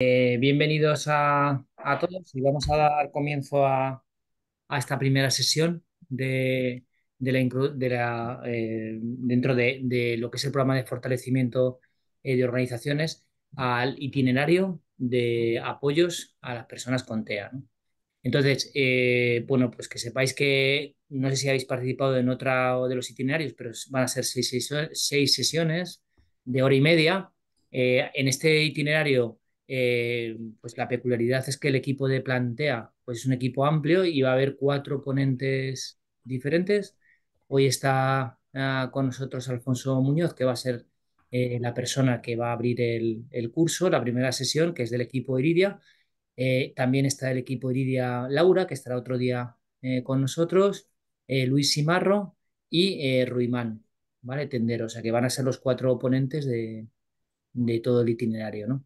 Eh, bienvenidos a, todos y vamos a dar comienzo a, esta primera sesión de, la, eh, dentro de, lo que es el programa de fortalecimiento eh, de organizaciones al itinerario de apoyos a las personas con TEA. Entonces, bueno, pues que sepáis que no sé si habéis participado en otra de los itinerarios, pero van a ser seis sesiones de hora y media. en este itinerario eh, pues la peculiaridad es que el equipo de Plantea pues es un equipo amplio y va a haber cuatro ponentes diferentes. Hoy está ah, con nosotros Alfonso Muñoz, que va a ser eh, la persona que va a abrir el, curso, la primera sesión, que es del equipo Iridia. Eh, también está el equipo Iridia Laura, que estará otro día con nosotros, Luis Simarro y Ruimán, ¿vale? Tendero, o sea que van a ser los cuatro ponentes de, de todo el itinerario, ¿no?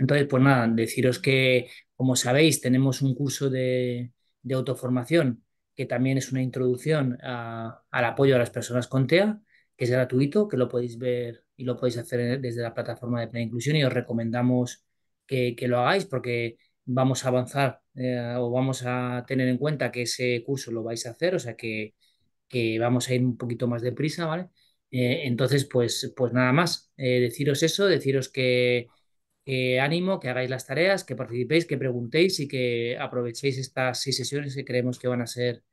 Entonces, pues nada, deciros que, como sabéis, tenemos un curso de, autoformación que también es una introducción al apoyo a las personas con TEA, que es gratuito, que lo podéis ver y lo podéis hacer desde la plataforma de plena inclusión y os recomendamos que, lo hagáis porque vamos a avanzar eh, o vamos a tener en cuenta que ese curso lo vais a hacer, o sea que, vamos a ir un poquito más deprisa, ¿vale? Eh, entonces, pues, pues nada más, eh, deciros eso, deciros que, eh, ánimo, que hagáis las tareas, que participéis, que preguntéis y que aprovechéis estas seis sesiones que creemos que van a ser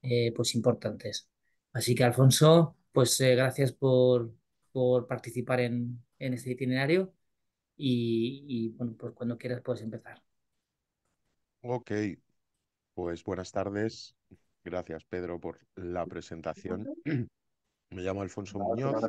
eh, pues importantes. Así que Alfonso, pues eh, gracias por, por participar en, este itinerario y, bueno, pues cuando quieras puedes empezar. Ok, pues buenas tardes. Gracias, Pedro, por la presentación. Me llamo Alfonso Muñoz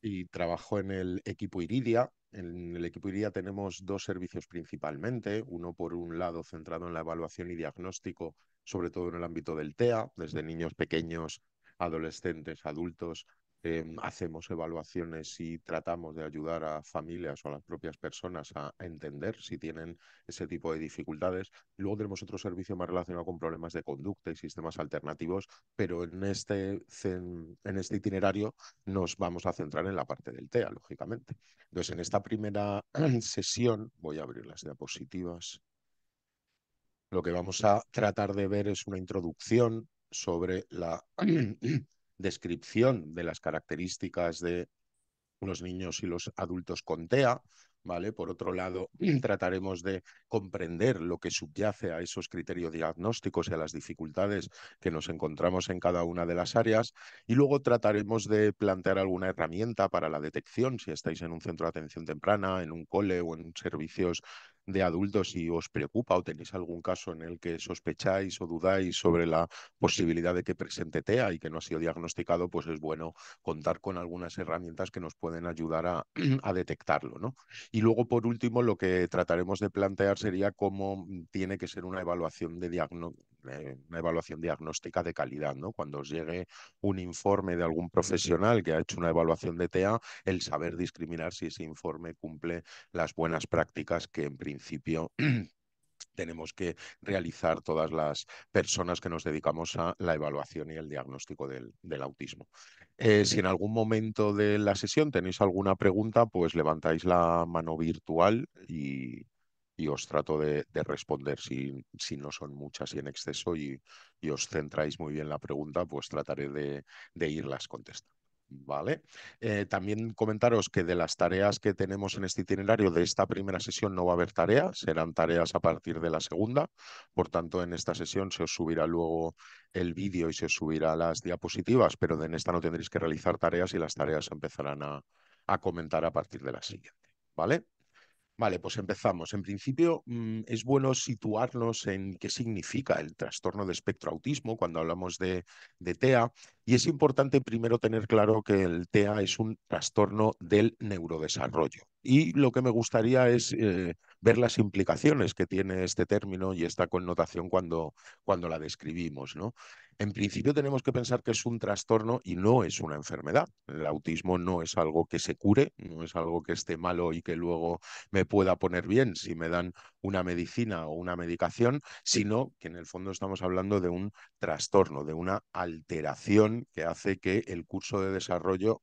y trabajo en el equipo Iridia. En el equipo Iridia tenemos dos servicios principalmente, uno por un lado centrado en la evaluación y diagnóstico, sobre todo en el ámbito del TEA, desde niños pequeños, adolescentes, adultos, Em, hacemos evaluaciones y tratamos de ayudar a familias o a las propias personas a, entender si tienen ese tipo de dificultades. Luego tenemos otro servicio más relacionado con problemas de conducta y sistemas alternativos, pero en este, en este itinerario nos vamos a centrar en la parte del TEA, lógicamente. Entonces, en esta primera sesión, voy a abrir las diapositivas. Lo que vamos a tratar de ver es una introducción sobre la descripción de las características de los niños y los adultos con TEA, ¿vale? Por otro lado, trataremos de comprender lo que subyace a esos criterios diagnósticos y a las dificultades que nos encontramos en cada una de las áreas y luego trataremos de plantear alguna herramienta para la detección si estáis en un centro de atención temprana, en un cole o en servicios de adultos si os preocupa o tenéis algún caso en el que sospecháis o dudáis sobre la posibilidad de que presente TEA y que no ha sido diagnosticado, pues es bueno contar con algunas herramientas que nos pueden ayudar a, a detectarlo. ¿no? Y luego, por último, lo que trataremos de plantear sería cómo tiene que ser una evaluación de diagnóstico eh, una evaluación diagnóstica de calidad, ¿no? Cuando os llegue un informe de algún profesional que ha hecho una evaluación de TEA, el saber discriminar si ese informe cumple las buenas prácticas que en principio tenemos que realizar todas las personas que nos dedicamos a la evaluación y el diagnóstico del, autismo. Eh, si en algún momento de la sesión tenéis alguna pregunta, pues levantáis la mano virtual y, y os trato de, responder si, no son muchas y en exceso y, os centráis muy bien la pregunta, pues trataré de, de irlas contestando. ¿vale? Eh, también comentaros que de las tareas que tenemos en este itinerario de esta primera sesión no va a haber tareas, serán tareas a partir de la segunda, por tanto en esta sesión se os subirá luego el vídeo y se os subirá las diapositivas, pero en esta no tendréis que realizar tareas y las tareas empezarán a, a comentar a partir de la siguiente, ¿vale? Vale, pues empezamos. En principio, mm, es bueno situarnos en qué significa el trastorno de espectro autismo cuando hablamos de, de, TEA. Y es importante primero tener claro que el TEA es un trastorno del neurodesarrollo. Y lo que me gustaría es eh, ver las implicaciones que tiene este término y esta connotación cuando, cuando la describimos. ¿no? En principio tenemos que pensar que es un trastorno y no es una enfermedad. El autismo no es algo que se cure, no es algo que esté malo y que luego me pueda poner bien si me dan una medicina o una medicación, sino que en el fondo estamos hablando de un trastorno, de una alteración que hace que el curso de desarrollo...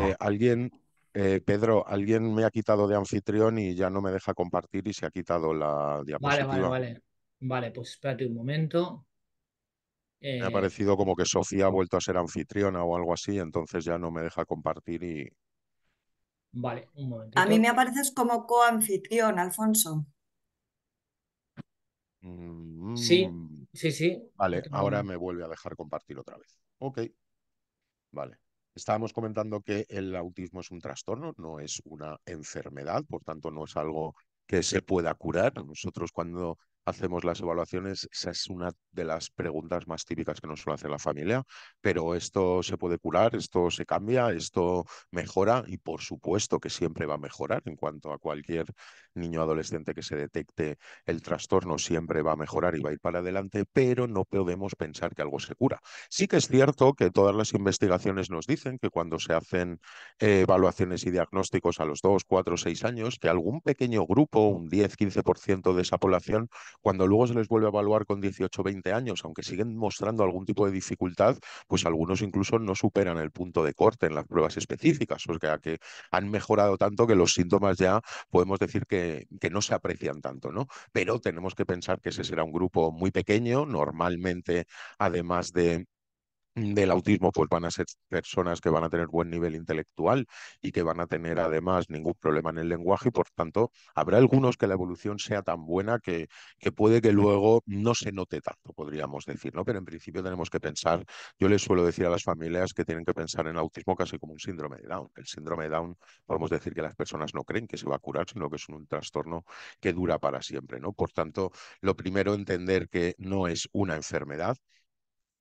Eh, alguien, eh, Pedro, alguien me ha quitado de anfitrión y ya no me deja compartir y se ha quitado la diapositiva. Vale, vale, vale. Vale, pues espérate un momento. Me ha eh, parecido como que Sofía ha vuelto a ser anfitriona o algo así, entonces ya no me deja compartir y... Vale, un momento. A mí me apareces como coanfitrión, Alfonso. Mm, sí, sí, sí. Vale, ahora me vuelve a dejar compartir otra vez. Ok. Vale. Estábamos comentando que el autismo es un trastorno, no es una enfermedad, por tanto no es algo que se pueda curar. Nosotros cuando hacemos las evaluaciones, esa es una de las preguntas más típicas que nos suele hacer la familia, pero esto se puede curar, esto se cambia, esto mejora y por supuesto que siempre va a mejorar en cuanto a cualquier niño adolescente que se detecte el trastorno, siempre va a mejorar y va a ir para adelante, pero no podemos pensar que algo se cura. Sí que es cierto que todas las investigaciones nos dicen que cuando se hacen eh, evaluaciones y diagnósticos a los 2, 4, 6 años, que algún pequeño grupo, un 10, 15% de esa población, cuando luego se les vuelve a evaluar con 18 20 años, aunque siguen mostrando algún tipo de dificultad, pues algunos incluso no superan el punto de corte en las pruebas específicas, o sea que han mejorado tanto que los síntomas ya podemos decir que, que no se aprecian tanto, ¿no? Pero tenemos que pensar que ese será un grupo muy pequeño, normalmente además de del autismo, pues van a ser personas que van a tener buen nivel intelectual y que van a tener además ningún problema en el lenguaje y por tanto habrá algunos que la evolución sea tan buena que, que puede que luego no se note tanto, podríamos decir, ¿no? Pero en principio tenemos que pensar, yo les suelo decir a las familias que tienen que pensar en autismo casi como un síndrome de Down. El síndrome de Down, podemos decir que las personas no creen que se va a curar, sino que es un trastorno que dura para siempre, ¿no? Por tanto, lo primero entender que no es una enfermedad,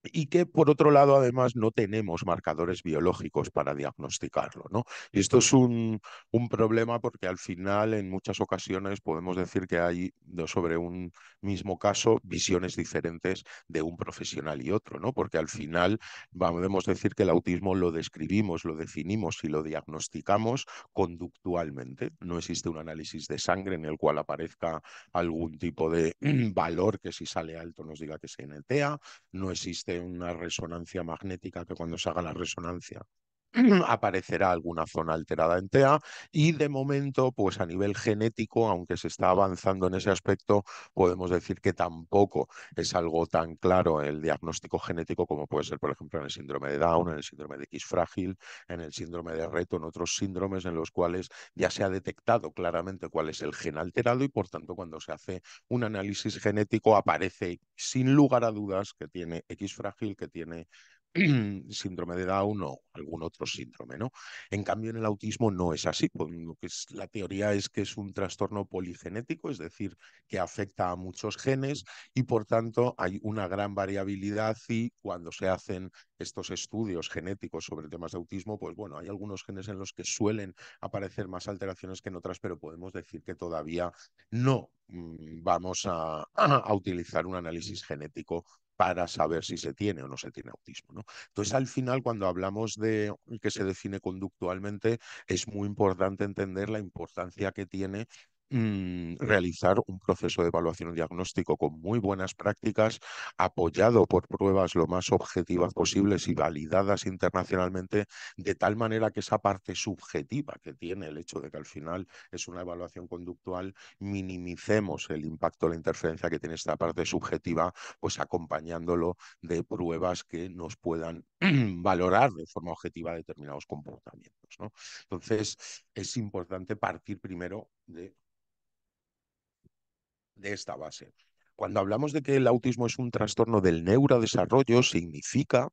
y que por otro lado además no tenemos marcadores biológicos para diagnosticarlo. ¿no? Y esto es un, problema porque al final en muchas ocasiones podemos decir que hay sobre un mismo caso visiones diferentes de un profesional y otro, ¿no? porque al final podemos decir que el autismo lo describimos, lo definimos y lo diagnosticamos conductualmente. No existe un análisis de sangre en el cual aparezca algún tipo de valor que si sale alto nos diga que se NTA, no existe una resonancia magnética que cuando se haga la resonancia aparecerá alguna zona alterada en TA y de momento, pues a nivel genético, aunque se está avanzando en ese aspecto, podemos decir que tampoco es algo tan claro el diagnóstico genético como puede ser, por ejemplo, en el síndrome de Down, en el síndrome de X frágil, en el síndrome de Reto, en otros síndromes en los cuales ya se ha detectado claramente cuál es el gen alterado y, por tanto, cuando se hace un análisis genético aparece sin lugar a dudas que tiene X frágil, que tiene síndrome de Down o algún otro síndrome, ¿no? En cambio, en el autismo no es así. la teoría es que es un trastorno poligenético, es decir, que afecta a muchos genes y por tanto hay una gran variabilidad y cuando se hacen estos estudios genéticos sobre temas de autismo, pues bueno, hay algunos genes en los que suelen aparecer más alteraciones que en otras, pero podemos decir que todavía no mm, vamos a utilizar un análisis genético para saber si se tiene o no se tiene autismo. ¿no? Entonces, al final, cuando hablamos de que se define conductualmente, es muy importante entender la importancia que tiene Mm, realizar un proceso de evaluación diagnóstico con muy buenas prácticas, apoyado por pruebas lo más objetivas posibles y validadas internacionalmente, de tal manera que esa parte subjetiva que tiene el hecho de que al final es una evaluación conductual, minimicemos el impacto, la interferencia que tiene esta parte subjetiva, pues acompañándolo de pruebas que nos puedan valorar de forma objetiva determinados comportamientos. ¿no? Entonces, es importante partir primero de de esta base. Cuando hablamos de que el autismo es un trastorno del neurodesarrollo, significa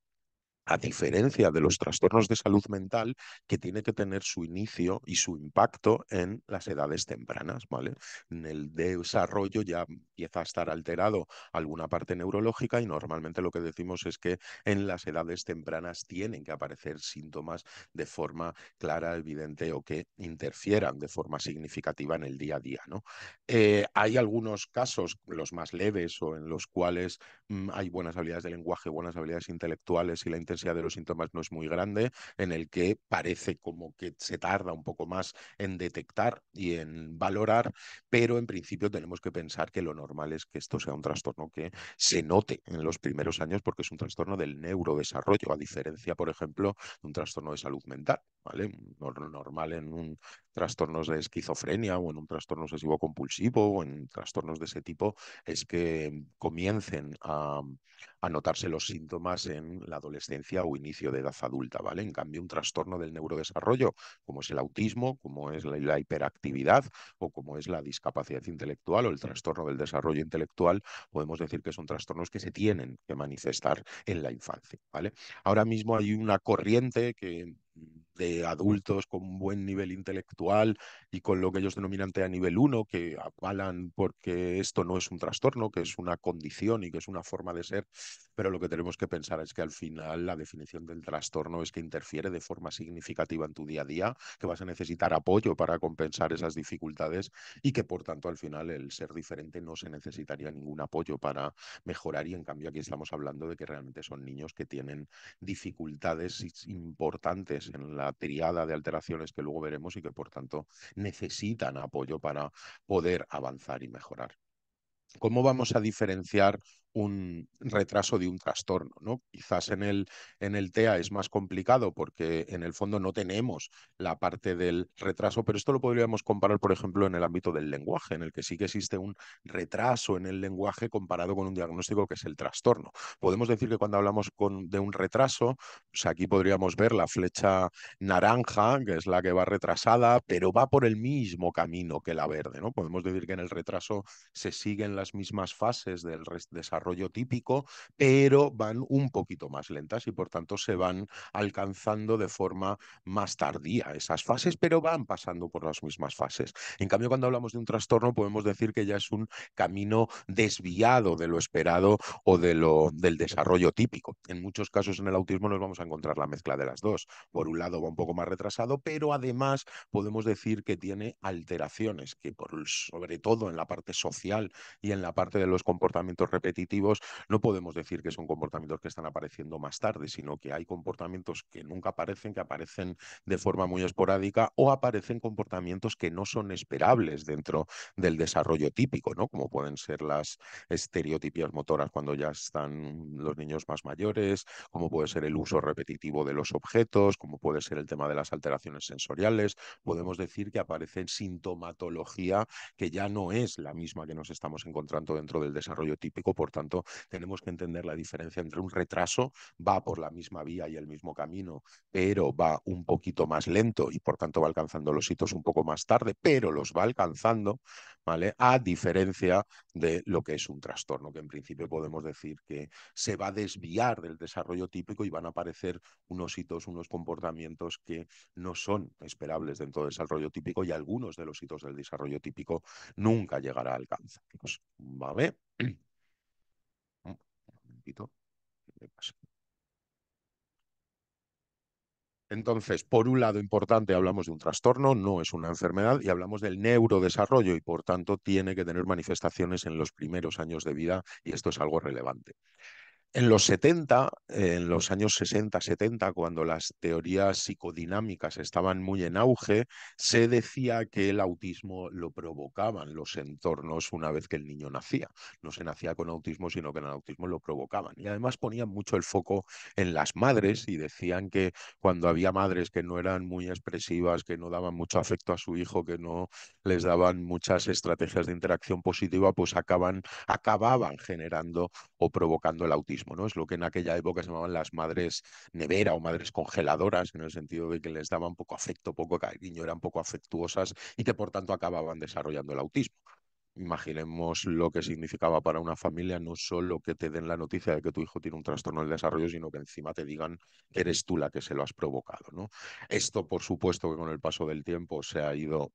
a diferencia de los trastornos de salud mental, que tiene que tener su inicio y su impacto en las edades tempranas, ¿vale? En el desarrollo ya empieza a estar alterado alguna parte neurológica y normalmente lo que decimos es que en las edades tempranas tienen que aparecer síntomas de forma clara, evidente o que interfieran de forma significativa en el día a día, ¿no? Eh, hay algunos casos, los más leves o en los cuales mm, hay buenas habilidades de lenguaje, buenas habilidades intelectuales y la inteligencia de los síntomas no es muy grande, en el que parece como que se tarda un poco más en detectar y en valorar, pero en principio tenemos que pensar que lo normal es que esto sea un trastorno que se note en los primeros años porque es un trastorno del neurodesarrollo, a diferencia, por ejemplo, de un trastorno de salud mental, ¿vale? Normal en un trastornos de esquizofrenia o en un trastorno obsesivo compulsivo o en trastornos de ese tipo es que comiencen a, anotarse los síntomas en la adolescencia o inicio de edad adulta, ¿vale? En cambio, un trastorno del neurodesarrollo, como es el autismo, como es la hiperactividad o como es la discapacidad intelectual o el trastorno del desarrollo intelectual, podemos decir que son trastornos que se tienen que manifestar en la infancia, ¿vale? Ahora mismo hay una corriente que mm, de adultos con un buen nivel intelectual y con lo que ellos denominan TEA nivel 1, que avalan porque esto no es un trastorno, que es una condición y que es una forma de ser pero lo que tenemos que pensar es que al final la definición del trastorno es que interfiere de forma significativa en tu día a día, que vas a necesitar apoyo para compensar esas dificultades y que por tanto al final el ser diferente no se necesitaría ningún apoyo para mejorar y en cambio aquí estamos hablando de que realmente son niños que tienen dificultades importantes en la triada de alteraciones que luego veremos y que por tanto necesitan apoyo para poder avanzar y mejorar. ¿Cómo vamos a diferenciar un retraso de un trastorno? ¿no? Quizás en el, en el TEA es más complicado porque en el fondo no tenemos la parte del retraso, pero esto lo podríamos comparar, por ejemplo, en el ámbito del lenguaje, en el que sí que existe un retraso en el lenguaje comparado con un diagnóstico que es el trastorno. Podemos decir que cuando hablamos con, de un retraso, aquí podríamos ver la flecha naranja, que es la que va retrasada, pero va por el mismo camino que la verde. ¿no? Podemos decir que en el retraso se siguen las mismas fases del desarrollo típico, pero van un poquito más lentas y por tanto se van alcanzando de forma más tardía esas fases, pero van pasando por las mismas fases. En cambio, cuando hablamos de un trastorno, podemos decir que ya es un camino desviado de lo esperado o de lo, mm, del desarrollo típico. En muchos casos en el autismo nos vamos a encontrar la mezcla de las dos. Por un lado va un poco más retrasado, pero además podemos decir que tiene alteraciones que sobre todo en la parte social y y en la parte de los comportamientos repetitivos no podemos decir que son comportamientos que están apareciendo más tarde, sino que hay comportamientos que nunca aparecen, que aparecen de forma muy esporádica o aparecen comportamientos que no son esperables dentro del desarrollo típico, ¿no? Como pueden ser las estereotipias motoras cuando ya están los niños más mayores, como puede ser el uso repetitivo de los objetos, como puede ser el tema de las alteraciones sensoriales, podemos decir que aparece sintomatología que ya no es la misma que nos estamos encontrando encontrando dentro del desarrollo típico. Por tanto, tenemos que entender la diferencia entre un retraso, va por la misma vía y el mismo camino, pero va un poquito más lento y por tanto va alcanzando los hitos un poco más tarde, pero los va alcanzando, ¿vale? A diferencia de lo que es un trastorno, que en principio podemos decir que se va a desviar del desarrollo típico y van a aparecer unos hitos, unos comportamientos que no son esperables dentro del desarrollo típico y algunos de los hitos del desarrollo típico nunca llegará a alcanzarlos. Vale. Entonces, por un lado importante, hablamos de un trastorno, no es una enfermedad, y hablamos del neurodesarrollo y por tanto tiene que tener manifestaciones en los primeros años de vida y esto es algo relevante. En los 70, en los años 60, 70, cuando las teorías psicodinámicas estaban muy en auge, se decía que el autismo lo provocaban los entornos una vez que el niño nacía. No se nacía con autismo, sino que en el autismo lo provocaban. Y además ponían mucho el foco en las madres y decían que cuando había madres que no eran muy expresivas, que no daban mucho afecto a su hijo, que no les daban muchas estrategias de interacción positiva, pues acaban, acababan generando o provocando el autismo. Es lo que en aquella época se llamaban las madres nevera o madres congeladoras, en el sentido de que les daban poco afecto, poco cariño, eran poco afectuosas y que por tanto acababan desarrollando el autismo imaginemos lo que significaba para una familia no solo que te den la noticia de que tu hijo tiene un trastorno del desarrollo, sino que encima te digan que eres tú la que se lo has provocado. ¿no? Esto, por supuesto, que con el paso del tiempo se ha ido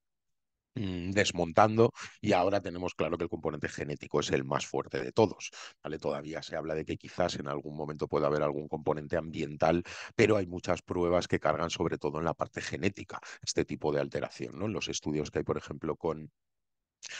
Mm, desmontando y ahora tenemos claro que el componente genético es el más fuerte de todos. ¿vale? Todavía se habla de que quizás en algún momento pueda haber algún componente ambiental, pero hay muchas pruebas que cargan sobre todo en la parte genética este tipo de alteración. ¿no? En los estudios que hay, por ejemplo, con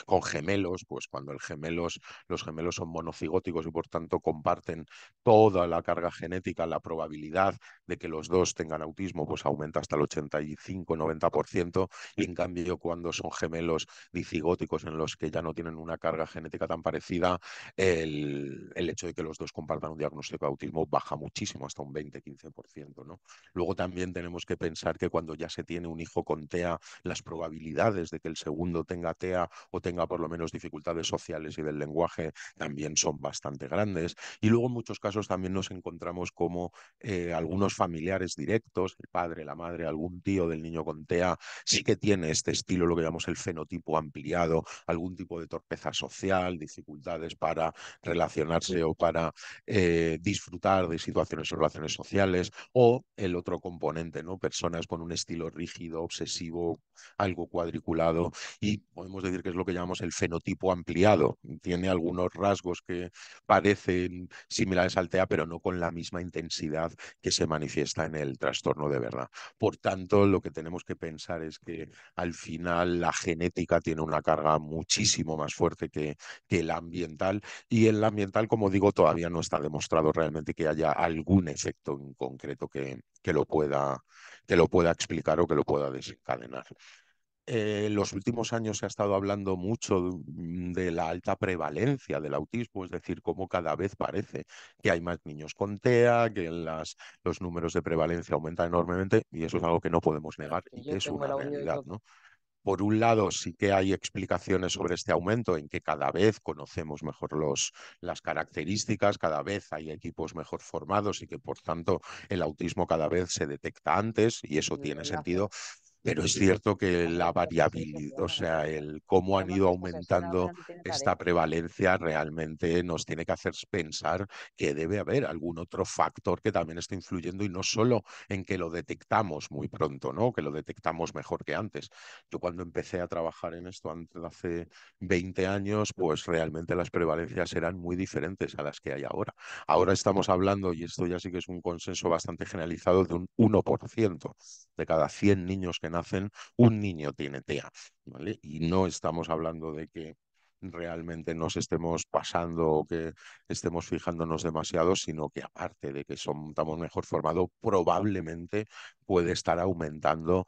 con gemelos, pues cuando los gemelos son monocigóticos y por tanto comparten toda la carga genética, la probabilidad de que los dos tengan autismo pues aumenta hasta el 85-90% y en cambio cuando son gemelos dicigóticos en los que ya no tienen una carga genética tan parecida, el, hecho de que los dos compartan un diagnóstico de autismo baja muchísimo, hasta un 20-15%. ¿no? Luego también tenemos que pensar que cuando ya se tiene un hijo con TEA, las probabilidades de que el segundo tenga TEA o tenga por lo menos dificultades sociales y del lenguaje también son bastante grandes. Y luego en muchos casos también nos encontramos como eh, algunos familiares directos, el padre, la madre, algún tío del niño con TEA, sí que tiene este estilo, lo que llamamos el fenotipo ampliado, algún tipo de torpeza social, dificultades para relacionarse o para eh, disfrutar de situaciones o relaciones sociales, o el otro componente, ¿no? Personas con un estilo rígido, obsesivo, algo cuadriculado, y podemos decir que es lo que llamamos el fenotipo ampliado. Tiene algunos rasgos que parecen similares al TEA, pero no con la misma intensidad que se manifiesta en el trastorno de verdad. Por tanto, lo que tenemos que pensar es que al final la genética tiene una carga muchísimo más fuerte que, la ambiental y el ambiental, como digo, todavía no está demostrado realmente que haya algún efecto en concreto que, que lo pueda que lo pueda explicar o que lo pueda desencadenar en eh, los últimos años se ha estado hablando mucho mm, de la alta prevalencia del autismo, es decir, cómo cada vez parece que hay más niños con TEA, que los números de prevalencia aumentan enormemente y eso es algo que no podemos negar y que es una realidad, ¿no? Por un lado, sí que hay explicaciones sobre este aumento en que cada vez conocemos mejor los, las características, cada vez hay equipos mejor formados y que, por tanto, el autismo cada vez se detecta antes y eso tiene sentido. Pero es cierto que la variabilidad, o sea, el cómo han ido aumentando esta prevalencia realmente nos tiene que hacer pensar que debe haber algún otro factor que también está influyendo y no solo en que lo detectamos muy pronto, ¿no? Que lo detectamos mejor que antes. Yo cuando empecé a trabajar en esto hace 20 años, pues realmente las prevalencias eran muy diferentes a las que hay ahora. Ahora estamos hablando, y esto ya sí que es un consenso bastante generalizado, de un 1% de cada 100 niños que nacen, un niño tiene TEA, Y no estamos hablando de que realmente nos estemos pasando o que estemos fijándonos demasiado, sino que aparte de que son, estamos mejor formados, probablemente puede estar aumentando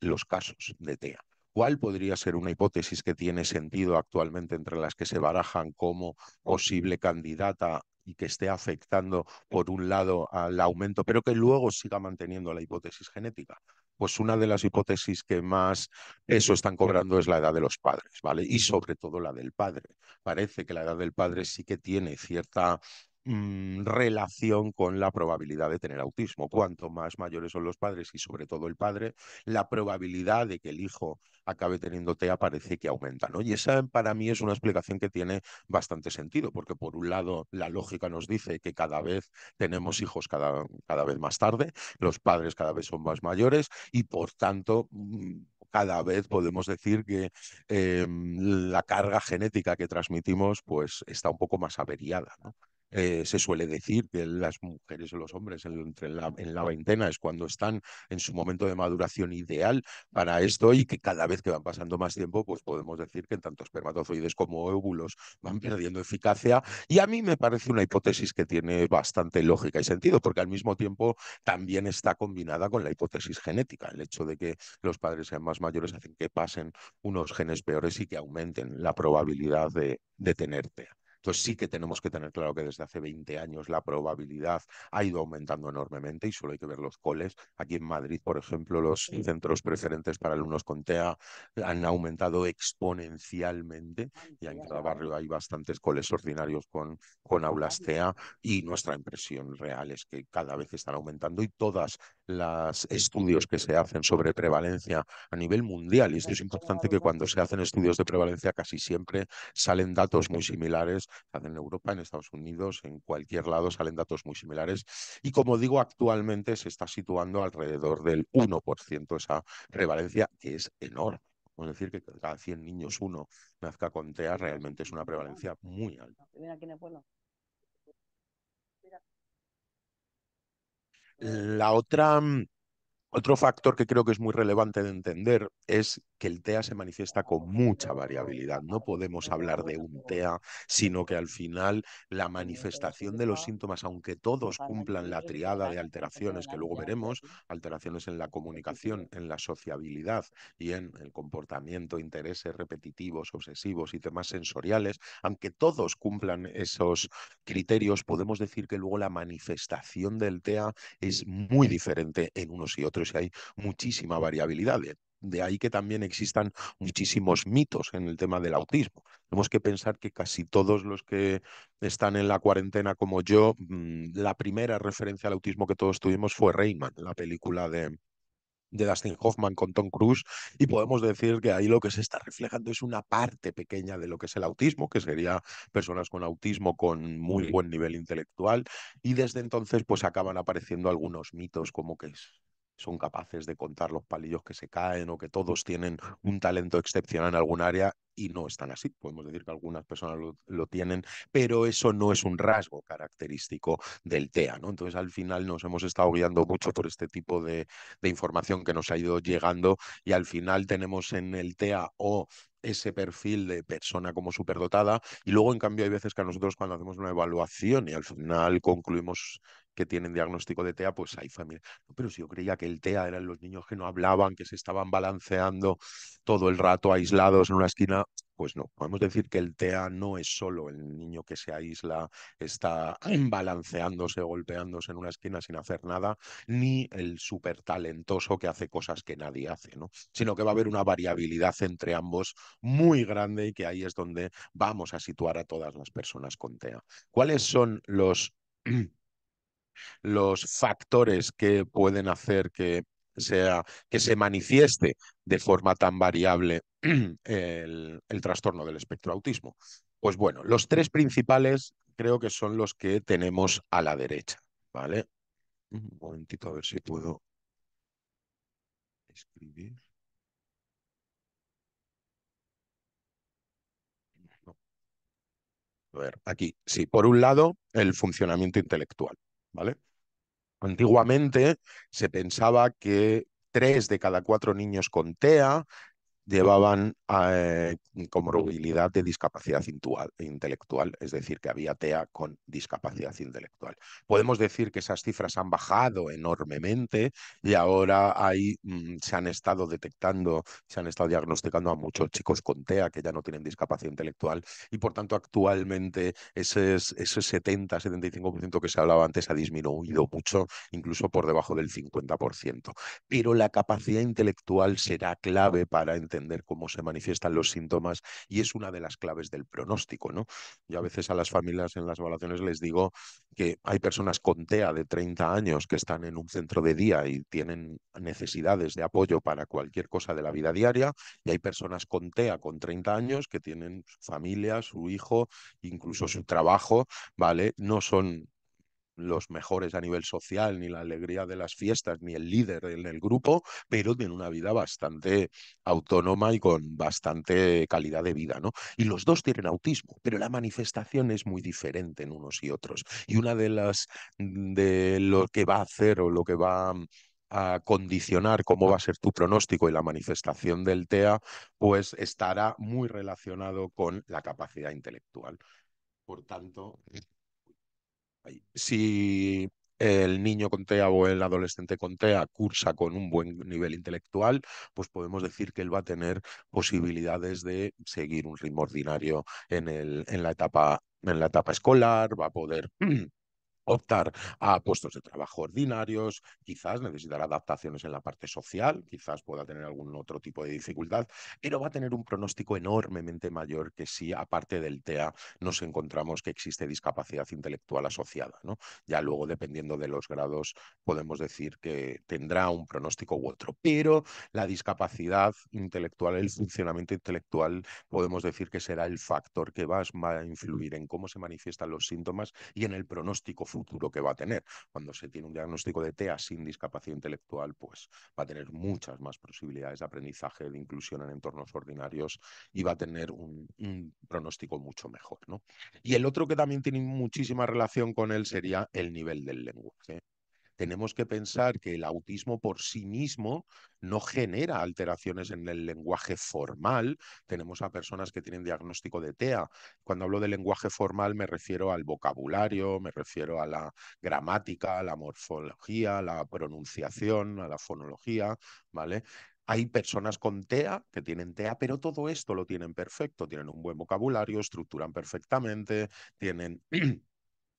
los casos de TEA. ¿Cuál podría ser una hipótesis que tiene sentido actualmente entre las que se barajan como posible candidata y que esté afectando, por un lado, al aumento, pero que luego siga manteniendo la hipótesis genética? pues una de las hipótesis que más eso están cobrando es la edad de los padres, ¿vale? Y sobre todo la del padre. Parece que la edad del padre sí que tiene cierta Mm, relación con la probabilidad de tener autismo. Cuanto más mayores son los padres y sobre todo el padre, la probabilidad de que el hijo acabe teniendo TEA parece que aumenta. ¿no? Y esa para mí es una explicación que tiene bastante sentido, porque por un lado la lógica nos dice que cada vez tenemos hijos cada, vez más tarde, los padres cada vez son más mayores y por tanto mm, cada vez podemos decir que em, la carga genética que transmitimos pues está un poco más averiada. ¿no? Eh, se suele decir que las mujeres o los hombres en, la, veintena es cuando están en su momento de maduración ideal para esto y que cada vez que van pasando más tiempo, pues podemos decir que tanto espermatozoides como óvulos van perdiendo eficacia. Y a mí me parece una hipótesis que tiene bastante lógica y sentido, porque al mismo tiempo también está combinada con la hipótesis genética. El hecho de que los padres sean más mayores hacen que pasen unos genes peores y que aumenten la probabilidad de, de tener TEA. Entonces sí que tenemos que tener claro que desde hace 20 años la probabilidad ha ido aumentando enormemente y solo hay que ver los coles. Aquí en Madrid, por ejemplo, los centros preferentes para alumnos con TEA han aumentado exponencialmente y en cada barrio hay bastantes coles ordinarios con, con aulas TEA y nuestra impresión real es que cada vez están aumentando y todas los estudios que se hacen sobre prevalencia a nivel mundial. Y esto es importante que cuando se hacen estudios de prevalencia casi siempre salen datos muy similares, hacen en Europa, en Estados Unidos, en cualquier lado salen datos muy similares. Y como digo, actualmente se está situando alrededor del 1% esa prevalencia, que es enorme. Es decir, que cada 100 niños uno nazca con TEA realmente es una prevalencia muy alta. La otra, mm, otro factor que creo que es muy relevante de entender es que el TEA se manifiesta con mucha variabilidad. No podemos hablar de un TEA, sino que al final la manifestación de los síntomas, aunque todos cumplan la triada de alteraciones que luego veremos, alteraciones en la comunicación, en la sociabilidad y en el comportamiento, intereses repetitivos, obsesivos y temas sensoriales, aunque todos cumplan esos criterios, podemos decir que luego la manifestación del TEA es muy diferente en unos y otros y hay muchísima variabilidad. De ahí que también existan muchísimos mitos en el tema del autismo. Tenemos que pensar que casi todos los que están en la cuarentena como yo, mm, la primera referencia al autismo que todos tuvimos fue Rayman, la película de, Dustin Hoffman con Tom Cruise y podemos decir que ahí lo que se está reflejando es una parte pequeña de lo que es el autismo, que sería personas con autismo con muy buen nivel intelectual y desde entonces pues acaban apareciendo algunos mitos como que es son capaces de contar los palillos que se caen o que todos tienen un talento excepcional en algún área y no están así. Podemos decir que algunas personas lo, tienen, pero eso no es un rasgo característico del TEA. ¿no? Entonces, al final nos hemos estado guiando mucho por este tipo de, de información que nos ha ido llegando y al final tenemos en el TEA o ese perfil de persona como superdotada y luego en cambio hay veces que a nosotros cuando hacemos una evaluación y al final concluimos que tienen diagnóstico de TEA, pues hay familia. Pero si yo creía que el TEA eran los niños que no hablaban, que se estaban balanceando todo el rato aislados en una esquina, pues no, podemos decir que el TEA no es solo el niño que se aísla, está embalanceándose golpeándose en una esquina sin hacer nada, ni el súper talentoso que hace cosas que nadie hace, ¿no? Sino que va a haber una variabilidad entre ambos muy grande y que ahí es donde vamos a situar a todas las personas con TEA. ¿Cuáles son los los factores que pueden hacer que sea que se manifieste de forma tan variable el, trastorno del espectro autismo. Pues bueno, los tres principales creo que son los que tenemos a la derecha, ¿vale? Un momentito a ver si puedo escribir. A ver, aquí, sí, por un lado, el funcionamiento intelectual, ¿vale? Antiguamente se pensaba que tres de cada cuatro niños con TEA llevaban eh, comorbilidad de discapacidad intelectual, es decir, que había TEA con discapacidad intelectual. Podemos decir que esas cifras han bajado enormemente y ahora hay, mm, se han estado detectando, se han estado diagnosticando a muchos chicos con TEA que ya no tienen discapacidad intelectual y por tanto actualmente ese, ese 70-75% que se hablaba antes ha disminuido mucho, incluso por debajo del 50%. Pero la capacidad intelectual será clave para entender entender cómo se manifiestan los síntomas y es una de las claves del pronóstico. ¿no? Yo a veces a las familias en las evaluaciones les digo que hay personas con TEA de 30 años que están en un centro de día y tienen necesidades de apoyo para cualquier cosa de la vida diaria y hay personas con TEA con 30 años que tienen familia, su hijo, incluso su trabajo, ¿vale? No son los mejores a nivel social, ni la alegría de las fiestas, ni el líder en el grupo, pero tiene una vida bastante autónoma y con bastante calidad de vida, ¿no? Y los dos tienen autismo, pero la manifestación es muy diferente en unos y otros. Y una de las mm, de lo que va a hacer o lo que va mm, a condicionar cómo va a ser tu pronóstico y la manifestación del TEA, pues estará muy relacionado con la capacidad intelectual. Por tanto, si el niño con TEA o el adolescente con TEA cursa con un buen nivel intelectual, pues podemos decir que él va a tener posibilidades de seguir un ritmo ordinario en, el, en, la, etapa, en la etapa escolar, va a poder optar a puestos de trabajo ordinarios, quizás necesitará adaptaciones en la parte social, quizás pueda tener algún otro tipo de dificultad, pero va a tener un pronóstico enormemente mayor que si, aparte del TEA, nos encontramos que existe discapacidad intelectual asociada. ¿no? Ya luego, dependiendo de los grados, podemos decir que tendrá un pronóstico u otro, pero la discapacidad intelectual, el funcionamiento intelectual, podemos decir que será el factor que va a influir en cómo se manifiestan los síntomas y en el pronóstico futuro que va a tener. Cuando se tiene un diagnóstico de TEA sin discapacidad intelectual, pues va a tener muchas más posibilidades de aprendizaje, de inclusión en entornos ordinarios y va a tener un, pronóstico mucho mejor. Y el otro que también tiene muchísima relación con él sería el nivel del lenguaje tenemos que pensar que el autismo por sí mismo no genera alteraciones en el lenguaje formal. Tenemos a personas que tienen diagnóstico de TEA. Cuando hablo de lenguaje formal me refiero al vocabulario, me refiero a la gramática, a la morfología, la pronunciación, a la fonología, ¿vale? Hay personas con TEA que tienen TEA, pero todo esto lo tienen perfecto, tienen un buen vocabulario, estructuran perfectamente, tienen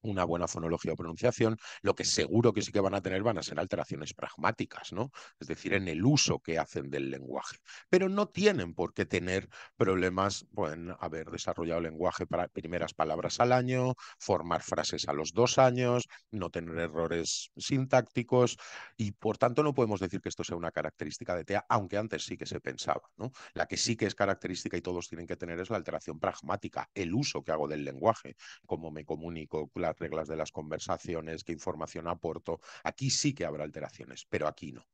una buena fonología o pronunciación, lo que seguro que sí que van a tener van a ser alteraciones pragmáticas, ¿no? Es decir, en el uso que hacen del lenguaje. Pero no tienen por qué tener problemas, pueden haber desarrollado lenguaje para primeras palabras al año, formar frases a los dos años, no tener errores sintácticos y por tanto no podemos decir que esto sea una característica de TEA, aunque antes sí que se pensaba, ¿no? La que sí que es característica y todos tienen que tener es la alteración pragmática, el uso que hago del lenguaje, Como me comunico, claro, reglas de las conversaciones, qué información aporto. Aquí sí que habrá alteraciones, pero aquí no.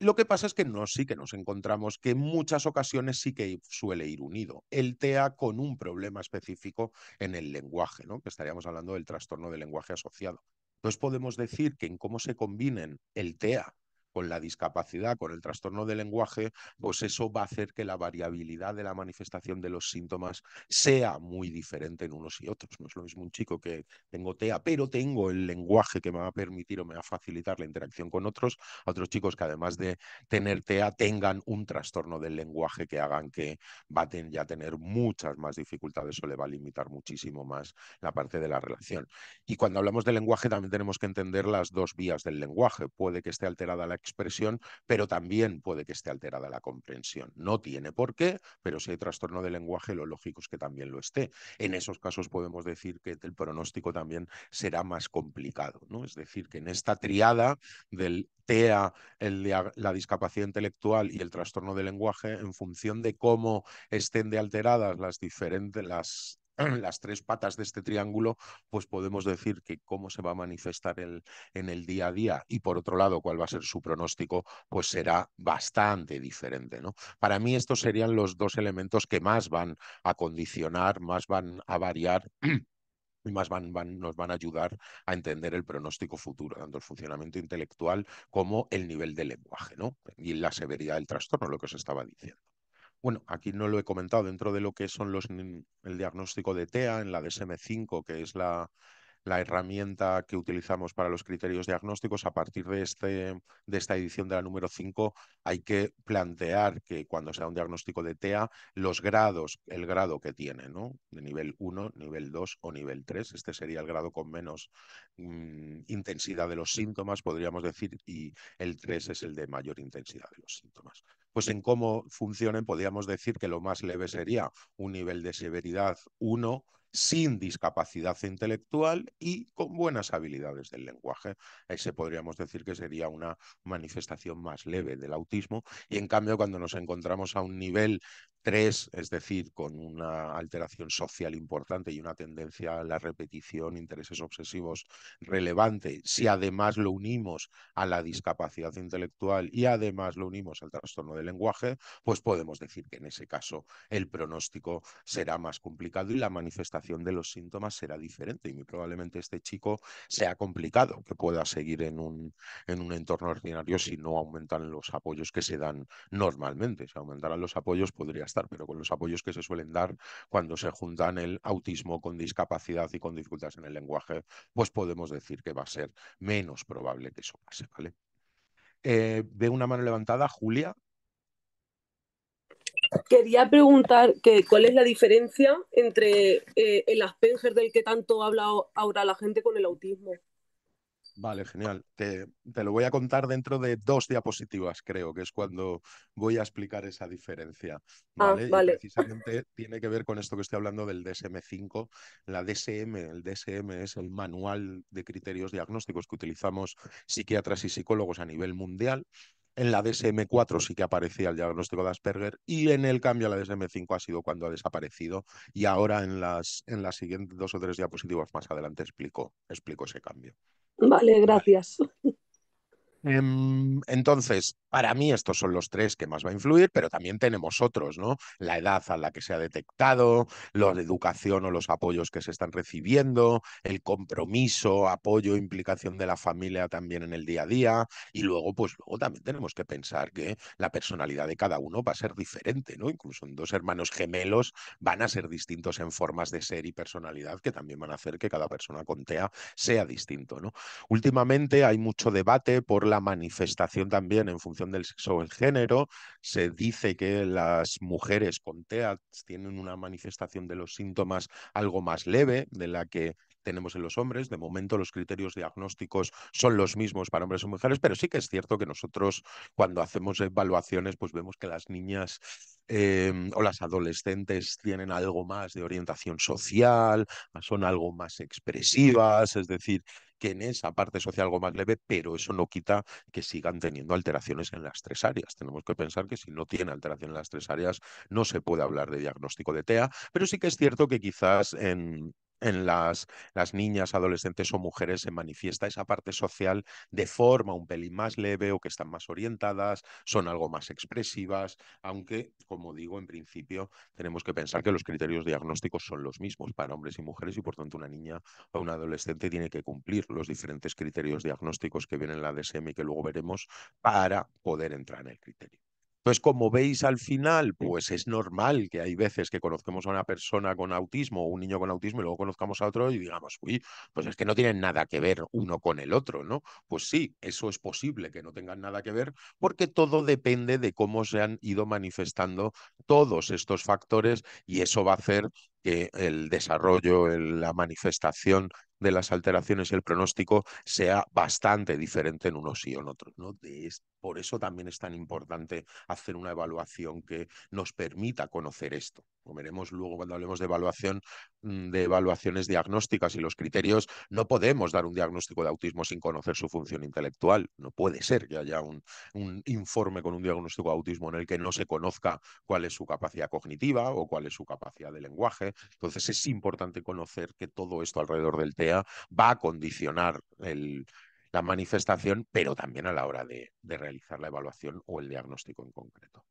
Lo que pasa es que no, sí que nos encontramos que en muchas ocasiones sí que suele ir unido el TEA con un problema específico en el lenguaje, ¿no? que estaríamos hablando del trastorno del lenguaje asociado. Entonces podemos decir que en cómo se combinen el TEA con la discapacidad, con el trastorno del lenguaje, pues eso va a hacer que la variabilidad de la manifestación de los síntomas sea muy diferente en unos y otros. No es lo mismo un chico que tengo TEA, pero tengo el lenguaje que me va a permitir o me va a facilitar la interacción con otros, otros chicos que además de tener TEA tengan un trastorno del lenguaje que hagan que va a tener muchas más dificultades o le va a limitar muchísimo más la parte de la relación. Y cuando hablamos de lenguaje también tenemos que entender las dos vías del lenguaje. Puede que esté alterada la expresión, pero también puede que esté alterada la comprensión. No tiene por qué, pero si hay trastorno de lenguaje, lo lógico es que también lo esté. En esos casos podemos decir que el pronóstico también será más complicado, ¿no? Es decir, que en esta triada del TEA, la discapacidad intelectual y el trastorno de lenguaje, en función de cómo estén de alteradas las diferentes, las las tres patas de este triángulo, pues podemos decir que cómo se va a manifestar el, en el día a día y por otro lado cuál va a ser su pronóstico, pues será bastante diferente. ¿no? Para mí estos serían los dos elementos que más van a condicionar, más van a variar. y más van, van, nos van a ayudar a entender el pronóstico futuro, tanto el funcionamiento intelectual como el nivel de lenguaje ¿no? y la severidad del trastorno, lo que os estaba diciendo. Bueno, aquí no lo he comentado dentro de lo que son los, el diagnóstico de TEA, en la DSM5, que es la, herramienta que utilizamos para los criterios diagnósticos, a partir de, este, de esta edición de la número 5 hay que plantear que cuando sea un diagnóstico de TEA, los grados, el grado que tiene, ¿no? De nivel 1, nivel 2 o nivel 3, este sería el grado con menos mm, intensidad de los síntomas, podríamos decir, y el 3 es el de mayor intensidad de los síntomas pues en cómo funcionen, podríamos decir que lo más leve sería un nivel de severidad 1 sin discapacidad intelectual y con buenas habilidades del lenguaje. Ese podríamos decir que sería una manifestación más leve del autismo y en cambio cuando nos encontramos a un nivel Tres, es decir, con una alteración social importante y una tendencia a la repetición, intereses obsesivos relevantes. Si además lo unimos a la mm. discapacidad intelectual y además lo unimos al trastorno del lenguaje, pues podemos decir que en ese caso el pronóstico será más complicado y la manifestación de los síntomas será diferente. Y muy probablemente este chico sea complicado, que pueda seguir en un, en un entorno ordinario si no aumentan los apoyos que se dan normalmente. Si aumentaran los apoyos podría pero con los apoyos que se suelen dar cuando se juntan el autismo con discapacidad y con dificultades en el lenguaje, pues podemos decir que va a ser menos probable que eso pase, ¿vale? Eh, una mano levantada, Julia. Quería preguntar cuál es la diferencia entre eh, el Aspenger del que tanto habla ahora la gente con el autismo. Vale, genial. Te, lo voy a contar dentro de dos diapositivas, creo, que es cuando voy a explicar esa diferencia. Ah, ¿vale? precisamente tiene que ver con esto que estoy hablando del DSM5. La DSM, el DSM es el manual de criterios diagnósticos que utilizamos psiquiatras y psicólogos a nivel mundial. En la DSM4 sí que aparecía el diagnóstico de Asperger y en el cambio a la DSM5 ha sido cuando ha desaparecido y ahora en las, en las siguientes dos o tres diapositivas más adelante explico, explico ese cambio. Vale, gracias. Em, entonces, para mí estos son los tres que más va a influir, pero también tenemos otros, ¿no? La edad a la que se ha detectado, la educación o los apoyos que se están recibiendo, el compromiso, apoyo, implicación de la familia también en el día a día y luego, pues luego también tenemos que pensar que la personalidad de cada uno va a ser diferente, ¿no? Incluso en dos hermanos gemelos van a ser distintos en formas de ser y personalidad que también van a hacer que cada persona con TEA sea distinto, ¿no? Últimamente hay mucho debate por la manifestación también en función del sexo en género, se dice que las mujeres con TEA tienen una manifestación de los síntomas algo más leve, de la que tenemos en los hombres. De momento los criterios diagnósticos son los mismos para hombres y mujeres, pero sí que es cierto que nosotros cuando hacemos evaluaciones pues vemos que las niñas em, o las adolescentes tienen algo más de orientación social, son algo más expresivas, es decir, que en esa parte social algo más leve, pero eso no quita que sigan teniendo alteraciones en las tres áreas. Tenemos que pensar que si no tiene alteración en las tres áreas, no se puede hablar de diagnóstico de TEA, pero sí que es cierto que quizás en, en las, las, niñas, adolescentes o mujeres se manifiesta esa parte social de forma un pelín más leve o que están más orientadas, son algo más expresivas, aunque, como digo, en principio tenemos que pensar que los criterios diagnósticos son los mismos para hombres y mujeres y por tanto una niña o un adolescente tiene que cumplir los diferentes criterios diagnósticos que vienen en la DSM y que luego veremos para poder entrar en el criterio. Entonces, como veis al final, pues es normal que hay veces que conozcamos a una persona con autismo o un niño con autismo y luego conozcamos a otro y digamos, uy, pues es que no tienen nada que ver uno con el otro, ¿no? Pues sí, eso es posible que no tengan nada que ver porque todo depende de cómo se han ido manifestando todos estos factores y eso va a hacer que el desarrollo, la manifestación de las alteraciones y el pronóstico sea bastante diferente en unos y en otros, ¿no? De por eso también es tan importante hacer una evaluación que nos permita conocer esto. Como veremos luego cuando hablemos de evaluación, mm, de evaluaciones diagnósticas y los criterios, no podemos dar un diagnóstico de autismo sin conocer su función intelectual. No puede ser que haya un, un informe con un diagnóstico de autismo en el que no se conozca cuál es su capacidad cognitiva o cuál es su capacidad de lenguaje. Entonces es importante conocer que todo esto alrededor del TEA va a condicionar el, la manifestación, pero también a la hora de, realizar la evaluación o el diagnóstico en concreto.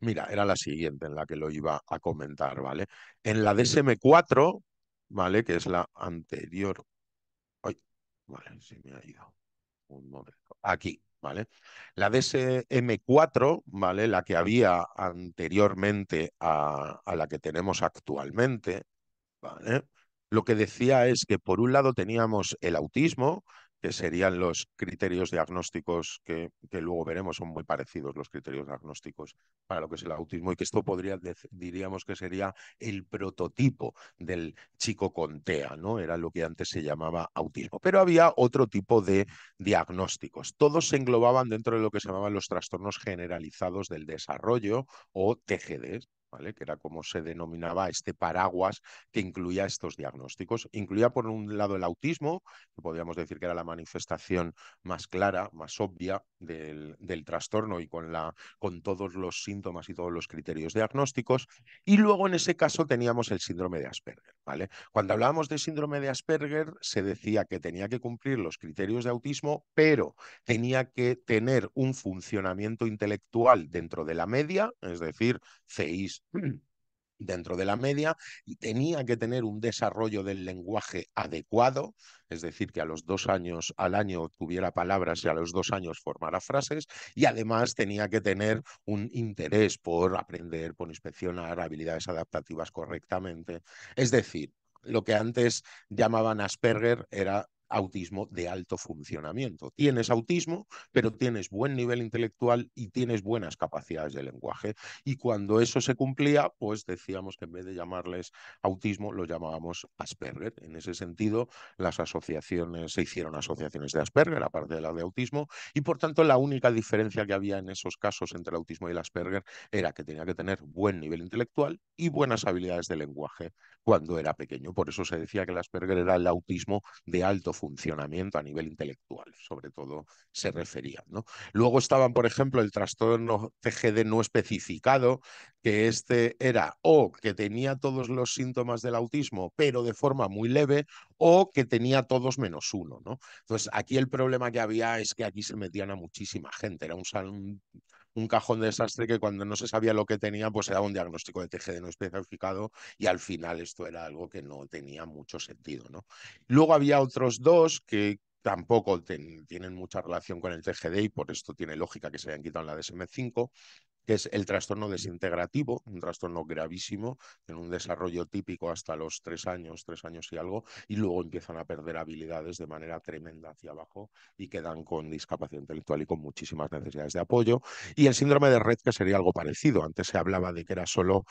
Mira, era la siguiente en la que lo iba a comentar, ¿vale? En la DSM4, ¿vale? Que es la anterior. Ay, vale, se me ha ido. Un momento. Aquí, ¿vale? La DSM4, ¿vale? La que había anteriormente a, a la que tenemos actualmente, ¿vale? lo que decía es que por un lado teníamos el autismo, que serían los criterios diagnósticos que, que luego veremos, son muy parecidos los criterios diagnósticos para lo que es el autismo y que esto podría, diríamos que sería el prototipo del chico con TEA, ¿no? Era lo que antes se llamaba autismo. Pero había otro tipo de diagnósticos. Todos se englobaban dentro de lo que se llamaban los trastornos generalizados del desarrollo o TGDs que era como se denominaba este paraguas que incluía estos diagnósticos. Incluía por un lado el autismo, que podríamos decir que era la manifestación más clara, más obvia del, trastorno y con, la, con todos los síntomas y todos los criterios diagnósticos. Y luego en ese caso teníamos el síndrome de Asperger. ¿vale? Cuando hablábamos de síndrome de Asperger, se decía que tenía que cumplir los criterios de autismo, pero tenía que tener un funcionamiento intelectual dentro de la media, es decir, CIs dentro de la media y tenía que tener un desarrollo del lenguaje adecuado, es decir, que a los dos años al año tuviera palabras y a los dos años formara frases y además tenía que tener un interés por aprender, por inspeccionar habilidades adaptativas correctamente. Es decir, lo que antes llamaban Asperger era autismo de alto funcionamiento. Tienes autismo, pero tienes buen nivel intelectual y tienes buenas capacidades de lenguaje. Y cuando eso se cumplía, pues decíamos que en vez de llamarles autismo, lo llamábamos Asperger. En ese sentido, las asociaciones, se hicieron asociaciones de Asperger, aparte de las de autismo, y por tanto la única diferencia que había en esos casos entre el autismo y el Asperger era que tenía que tener buen nivel intelectual y buenas habilidades de lenguaje cuando era pequeño. Por eso se decía que el Asperger era el autismo de alto funcionamiento funcionamiento a nivel intelectual, sobre todo se referían. ¿no? Luego estaban, por ejemplo, el trastorno TGD no especificado, que este era o que tenía todos los síntomas del autismo, pero de forma muy leve, o que tenía todos menos uno. ¿no? Entonces, aquí el problema que había es que aquí se metían a muchísima gente, era un, un cajón de desastre que cuando no se sabía lo que tenía, pues era un diagnóstico de TGD no especificado y al final esto era algo que no tenía mucho sentido. ¿no? Luego había otros dos que tampoco tienen mucha relación con el TGD y por esto tiene lógica que se hayan quitado en la DSM5, que es el trastorno desintegrativo, un trastorno gravísimo, en un desarrollo típico hasta los tres años, tres años y algo, y luego empiezan a perder habilidades de manera tremenda hacia abajo y quedan con discapacidad intelectual y con muchísimas necesidades de apoyo. Y el síndrome de red, que sería algo parecido. Antes se hablaba de que era solo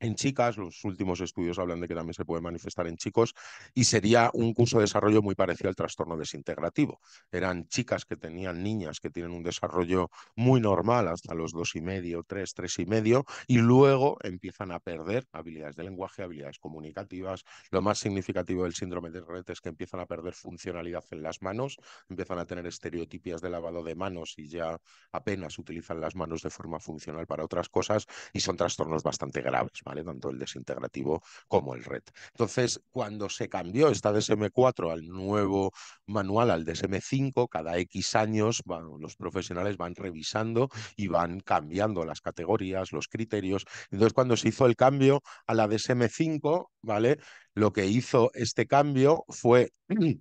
en chicas, los últimos estudios hablan de que también se puede manifestar en chicos, y sería un curso de desarrollo muy parecido al trastorno desintegrativo. Eran chicas que tenían niñas que tienen un desarrollo muy normal hasta los dos y medio, tres, tres y medio, y luego empiezan a perder habilidades de lenguaje, habilidades comunicativas. Lo más significativo del síndrome de Rett es que empiezan a perder funcionalidad en las manos, empiezan a tener estereotipias de lavado de manos y ya apenas utilizan las manos de forma funcional para otras cosas, y son trastornos bastante graves ¿vale? Tanto el desintegrativo como el red. Entonces, cuando se cambió esta DSM4 al nuevo manual, al DSM5, cada X años los profesionales van revisando y van cambiando las categorías, los criterios. Entonces, cuando se hizo el cambio a la DSM5, ¿vale? Lo que hizo este cambio fue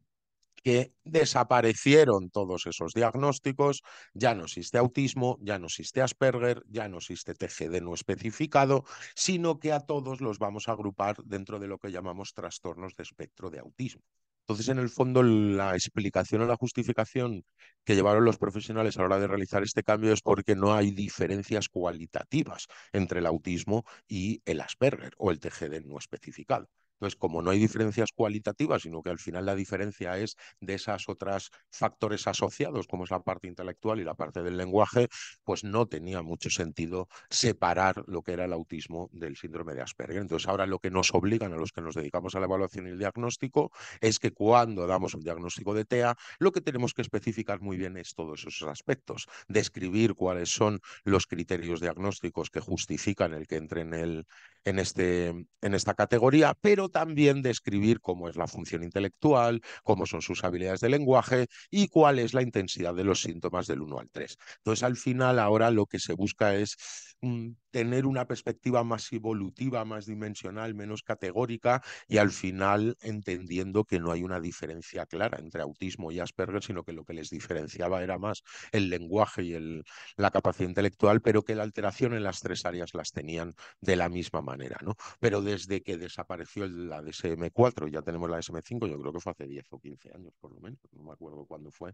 que desaparecieron todos esos diagnósticos, ya no existe autismo, ya no existe Asperger, ya no existe TGD no especificado, sino que a todos los vamos a agrupar dentro de lo que llamamos trastornos de espectro de autismo. Entonces, en el fondo, la explicación o la justificación que llevaron los profesionales a la hora de realizar este cambio es porque no hay diferencias cualitativas entre el autismo y el Asperger o el TGD no especificado. Entonces, como no hay diferencias cualitativas, sino que al final la diferencia es de esas otras factores asociados, como es la parte intelectual y la parte del lenguaje, pues no tenía mucho sentido separar lo que era el autismo del síndrome de Asperger. Entonces, ahora lo que nos obligan a los que nos dedicamos a la evaluación y el diagnóstico es que cuando damos un diagnóstico de TEA, lo que tenemos que especificar muy bien es todos esos aspectos, describir cuáles son los criterios diagnósticos que justifican el que entre en, el, en, este, en esta categoría, pero también describir cómo es la función intelectual, cómo son sus habilidades de lenguaje y cuál es la intensidad de los síntomas del 1 al 3. Entonces, al final, ahora lo que se busca es mm, tener una perspectiva más evolutiva, más dimensional, menos categórica y al final entendiendo que no hay una diferencia clara entre autismo y Asperger, sino que lo que les diferenciaba era más el lenguaje y la capacidad intelectual, pero que la alteración en las tres áreas las tenían de la misma manera. ¿no? Pero desde que desapareció el la DSM4, ya tenemos la DSM5, yo creo que fue hace 10 o 15 años por lo menos, no me acuerdo cuándo fue,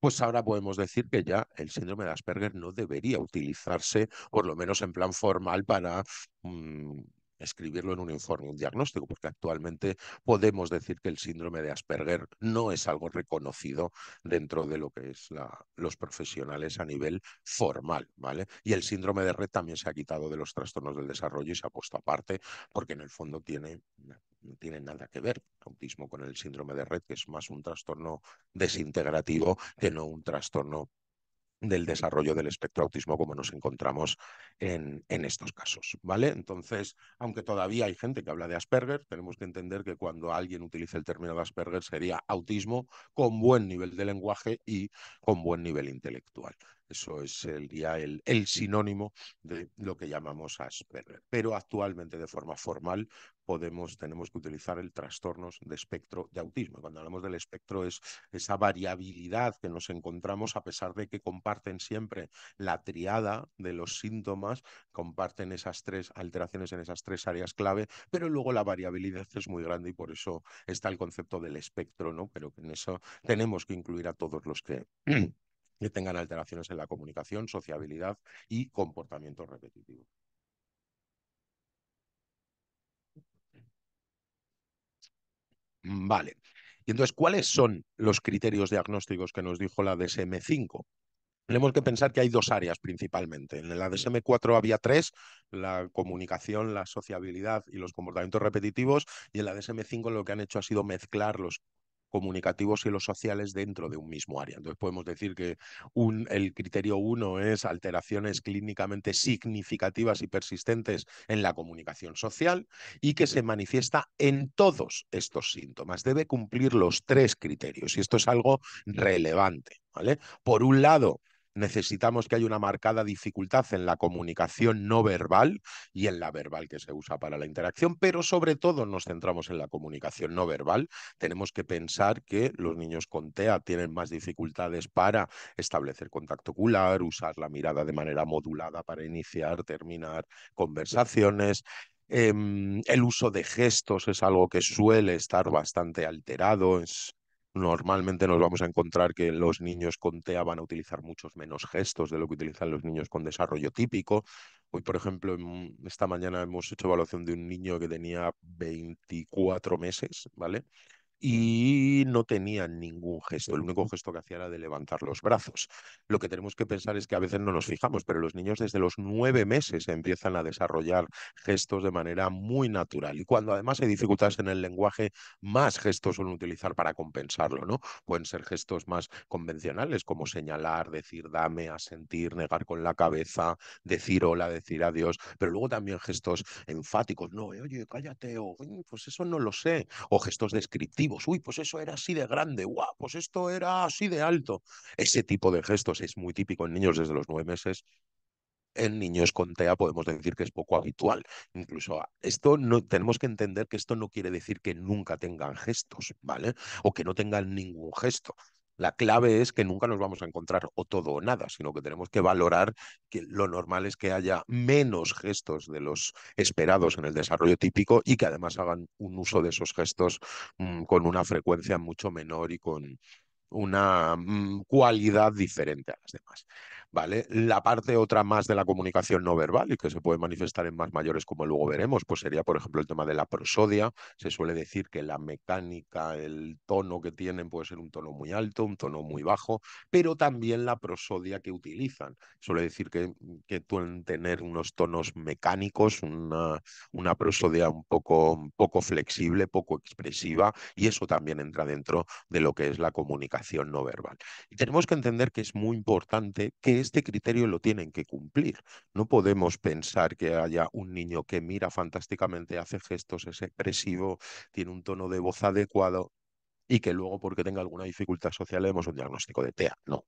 pues ahora podemos decir que ya el síndrome de Asperger no debería utilizarse, por lo menos en plan formal, para... Mm, escribirlo en un informe, un diagnóstico, porque actualmente podemos decir que el síndrome de Asperger no es algo reconocido dentro de lo que es los profesionales a nivel formal, ¿vale? Y el síndrome de red también se ha quitado de los trastornos del desarrollo y se ha puesto aparte porque en el fondo tiene no tiene nada que ver autismo con el síndrome de red, que es más un trastorno desintegrativo que no un trastorno del desarrollo del espectro autismo como nos encontramos en, estos casos, ¿vale? Entonces, aunque todavía hay gente que habla de Asperger, tenemos que entender que cuando alguien utiliza el término de Asperger sería autismo con buen nivel de lenguaje y con buen nivel intelectual. Eso es el, el sinónimo de lo que llamamos Asperger. Pero actualmente, de forma formal, tenemos que utilizar el trastorno de espectro de autismo. Cuando hablamos del espectro es esa variabilidad que nos encontramos a pesar de que comparten siempre la triada de los síntomas, comparten esas tres alteraciones en esas tres áreas clave, pero luego la variabilidad es muy grande y por eso está el concepto del espectro, ¿no? Pero en eso tenemos que incluir a todos los que que tengan alteraciones en la comunicación, sociabilidad y comportamiento repetitivo. Mm, vale. Y entonces, ¿cuáles son los criterios diagnósticos que nos dijo la DSM5? Tenemos que pensar que hay dos áreas principalmente. En la DSM4 había tres, la comunicación, la sociabilidad y los comportamientos repetitivos, y en la DSM5 lo que han hecho ha sido mezclar los comunicativos y los sociales dentro de un mismo área. Entonces podemos decir que el criterio uno es alteraciones clínicamente significativas y persistentes en la comunicación social y que se manifiesta en todos estos síntomas. Debe cumplir los tres criterios y esto es algo relevante. ¿vale? Por un lado, necesitamos que haya una marcada dificultad en la comunicación no verbal y en la verbal que se usa para la interacción, pero sobre todo nos centramos en la comunicación no verbal. Tenemos que pensar que los niños con TEA tienen más dificultades para establecer contacto ocular, usar la mirada de manera modulada para iniciar, terminar conversaciones, em, el uso de gestos es algo que suele estar bastante alterado, es normalmente nos vamos a encontrar que los niños con TEA van a utilizar muchos menos gestos de lo que utilizan los niños con desarrollo típico. Hoy, por ejemplo, esta mañana hemos hecho evaluación de un niño que tenía 24 meses, ¿vale? y no tenían ningún gesto. El único gesto que hacía era de levantar los brazos. Lo que tenemos que pensar es que a veces no nos fijamos, pero los niños desde los nueve meses empiezan a desarrollar gestos de manera muy natural. Y cuando además hay dificultades en el lenguaje, más gestos suelen utilizar para compensarlo, ¿no? Pueden ser gestos más convencionales, como señalar, decir dame, asentir, negar con la cabeza, decir hola, decir adiós, pero luego también gestos enfáticos, no, eh, oye, cállate, o pues eso no lo sé, o gestos descriptivos uy, pues eso era así de grande, guau, pues esto era así de alto. Ese tipo de gestos es muy típico en niños desde los nueve meses. En niños con TEA podemos decir que es poco habitual. Incluso esto no tenemos que entender que esto no quiere decir que nunca tengan gestos, ¿vale? O que no tengan ningún gesto. La clave es que nunca nos vamos a encontrar o todo o nada, sino que tenemos que valorar que lo normal es que haya menos gestos de los esperados en el desarrollo típico y que además hagan un uso de esos gestos mm, con una frecuencia mucho menor y con una mm, cualidad diferente a las demás. ¿vale? La parte otra más de la comunicación no verbal y que se puede manifestar en más mayores, como luego veremos, pues sería, por ejemplo, el tema de la prosodia. Se suele decir que la mecánica, el tono que tienen puede ser un tono muy alto, un tono muy bajo, pero también la prosodia que utilizan. Suele decir que, mm, que pueden tener unos tonos mecánicos, una, prosodia un poco, poco flexible, poco expresiva, y eso también entra dentro de lo que es la comunicación no verbal. Y tenemos que entender que es muy importante que este criterio lo tienen que cumplir. No podemos pensar que haya un niño que mira fantásticamente, hace gestos, es expresivo, tiene un tono de voz adecuado y que luego porque tenga alguna dificultad social le demos un diagnóstico de TEA. No,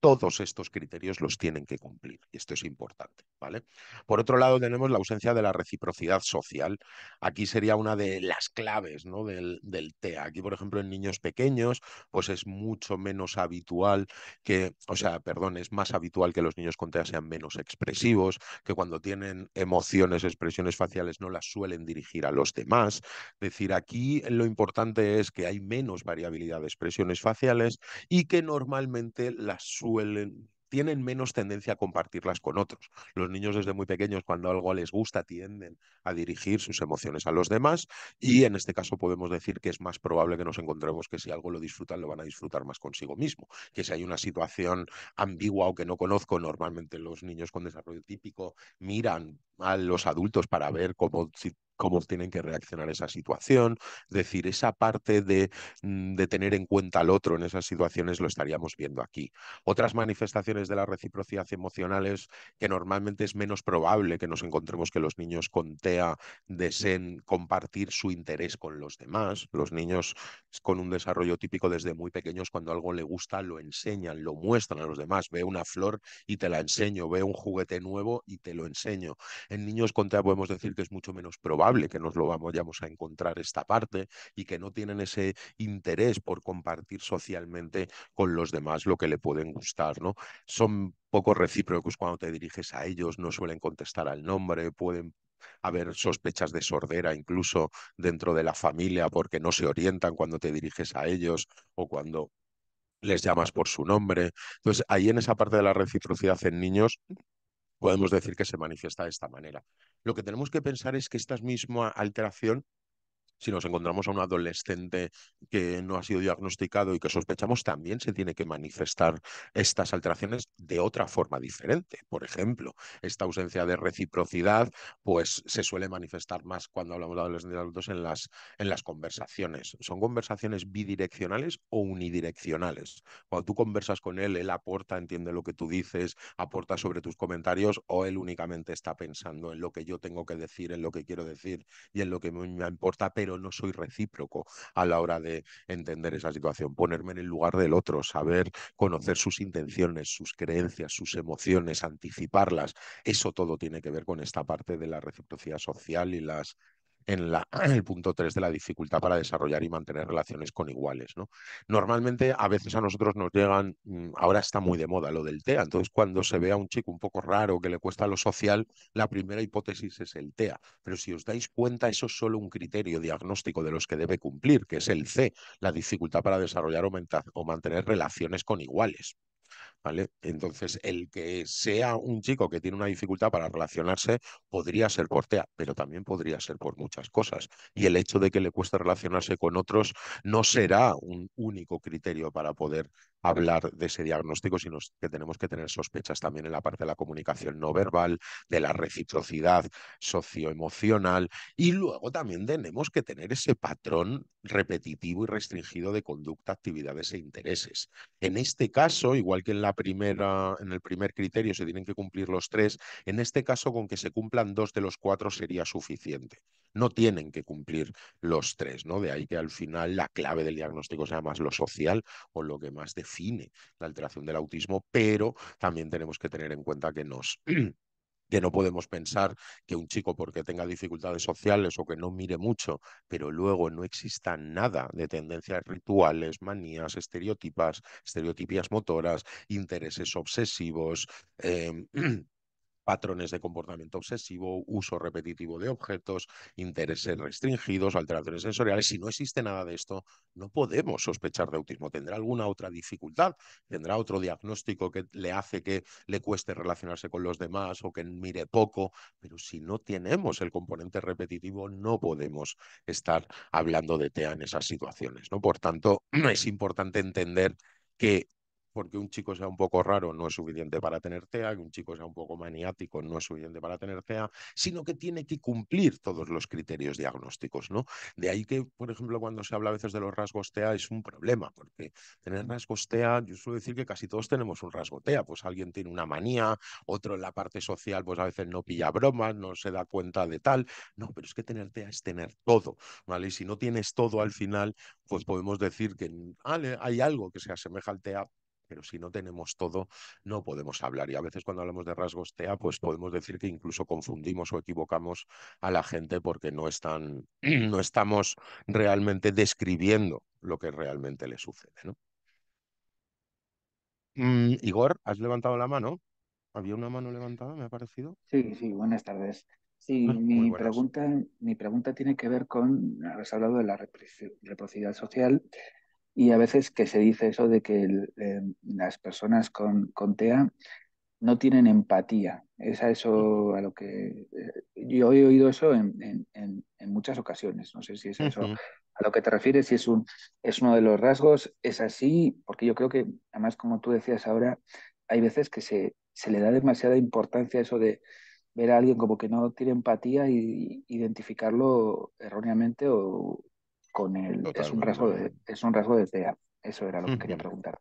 todos estos criterios los tienen que cumplir. Y esto es importante, ¿vale? Por otro lado, tenemos la ausencia de la reciprocidad social. Aquí sería una de las claves ¿no? del, TEA. Aquí, por ejemplo, en niños pequeños, pues es mucho menos habitual que, o sea, perdón, es más habitual que los niños con TEA sean menos expresivos, que cuando tienen emociones, expresiones faciales, no las suelen dirigir a los demás. Es decir, aquí lo importante es que hay menos variabilidad de expresiones faciales y que normalmente las suelen tienen menos tendencia a compartirlas con otros. Los niños desde muy pequeños, cuando algo les gusta, tienden a dirigir sus emociones a los demás y en este caso podemos decir que es más probable que nos encontremos que si algo lo disfrutan, lo van a disfrutar más consigo mismo. Que si hay una situación ambigua o que no conozco, normalmente los niños con desarrollo típico miran a los adultos para ver cómo cómo tienen que reaccionar esa situación. Es decir, esa parte mm, de, tener en cuenta al otro en esas situaciones lo estaríamos viendo aquí. Otras manifestaciones de la reciprocidad emocional es que normalmente es menos probable que nos encontremos que los niños con TEA deseen compartir su interés con los demás. Los niños con un desarrollo típico desde muy pequeños, cuando algo le gusta, lo enseñan, lo muestran a los demás. Ve una flor y te la enseño, ve un juguete nuevo y te lo enseño. En niños con TEA podemos decir que es mucho menos probable que nos lo vayamos a encontrar esta parte y que no tienen ese interés por compartir socialmente con los demás lo que le pueden gustar, ¿no? Son poco recíprocos cuando te diriges a ellos, no suelen contestar al nombre, pueden haber sospechas de sordera incluso dentro de la familia porque no se orientan cuando te diriges a ellos o cuando les llamas por su nombre. Entonces, ahí en esa parte de la reciprocidad en niños podemos decir que se manifiesta de esta manera. Lo que tenemos que pensar es que esta misma alteración si nos encontramos a un adolescente que no ha sido diagnosticado y que sospechamos, también se tiene que manifestar estas alteraciones de otra forma diferente. Por ejemplo, esta ausencia de reciprocidad, pues se suele manifestar más cuando hablamos de adolescentes y adultos en las, en las conversaciones. Son conversaciones bidireccionales o unidireccionales. Cuando tú conversas con él, él aporta, entiende lo que tú dices, aporta sobre tus comentarios o él únicamente está pensando en lo que yo tengo que decir, en lo que quiero decir y en lo que me importa, pero no soy recíproco a la hora de entender esa situación, ponerme en el lugar del otro, saber conocer sus intenciones, sus creencias, sus emociones, anticiparlas. Eso todo tiene que ver con esta parte de la reciprocidad social y las en, el punto 3 de la dificultad para desarrollar y mantener relaciones con iguales. ¿no? Normalmente a veces a nosotros nos llegan, mm, ahora está muy de moda lo del TEA, entonces cuando se ve a un chico un poco raro que le cuesta lo social, la primera hipótesis es el TEA. Pero si os dais cuenta, eso es solo un criterio diagnóstico de los que debe cumplir, que es el C, la dificultad para desarrollar o mantener relaciones con iguales. Entonces, el que sea un chico que tiene una dificultad para relacionarse podría ser por TEA, pero también podría ser por muchas cosas. Y el hecho de que le cueste relacionarse con otros no será un único criterio para poder hablar de ese diagnóstico, sino que tenemos que tener sospechas también en la parte de la comunicación no verbal, de la reciprocidad socioemocional y luego también tenemos que tener ese patrón repetitivo y restringido de conducta, actividades e intereses. En este caso, igual que en la primera, en el primer criterio se tienen que cumplir los tres, en este caso con que se cumplan dos de los cuatro sería suficiente. No tienen que cumplir los tres, ¿no? De ahí que al final la clave del diagnóstico sea más lo social o lo que más define la alteración del autismo, pero también tenemos que tener en cuenta que nos que no podemos pensar que un chico porque tenga dificultades sociales o que no mire mucho, pero luego no exista nada de tendencias rituales, manías, estereotipas, estereotipias motoras, intereses obsesivos. Em, patrones de comportamiento obsesivo, uso repetitivo de objetos, intereses restringidos, alteraciones sensoriales. Si no existe nada de esto, no podemos sospechar de autismo. Tendrá alguna otra dificultad, tendrá otro diagnóstico que le hace que le cueste relacionarse con los demás o que mire poco, pero si no tenemos el componente repetitivo, no podemos estar hablando de TEA en esas situaciones. ¿no? Por tanto, es importante entender que porque un chico sea un poco raro no es suficiente para tener TEA, que un chico sea un poco maniático no es suficiente para tener TEA, sino que tiene que cumplir todos los criterios diagnósticos, ¿no? De ahí que, por ejemplo, cuando se habla a veces de los rasgos TEA es un problema, porque tener rasgos TEA, yo suelo decir que casi todos tenemos un rasgo TEA, pues alguien tiene una manía, otro en la parte social, pues a veces no pilla bromas, no se da cuenta de tal, no, pero es que tener TEA es tener todo, ¿vale? Y si no tienes todo al final, pues podemos decir que hay algo que se asemeja al TEA, pero si no tenemos todo, no podemos hablar. Y a veces cuando hablamos de rasgos TEA, pues podemos decir que incluso confundimos o equivocamos a la gente porque no, están, no estamos realmente describiendo lo que realmente le sucede. ¿no? Mm, Igor, ¿has levantado la mano? ¿Había una mano levantada, me ha parecido? Sí, sí, buenas tardes. Sí, ah, mi, pregunta, mi pregunta tiene que ver con, has hablado de la reciprocidad social y a veces que se dice eso de que em, las personas con, con TEA no tienen empatía. Es a eso a lo que eh, yo he oído eso en, muchas ocasiones. No sé si es eso a lo que te refieres, si es, un, es uno de los rasgos, es así, porque yo creo que, además, como tú decías ahora, hay veces que se, se le da demasiada importancia a eso de ver a alguien como que no tiene empatía y identificarlo erróneamente o, con el, es un rasgo de, es un rasgo de TEA. Eso era lo que quería preguntar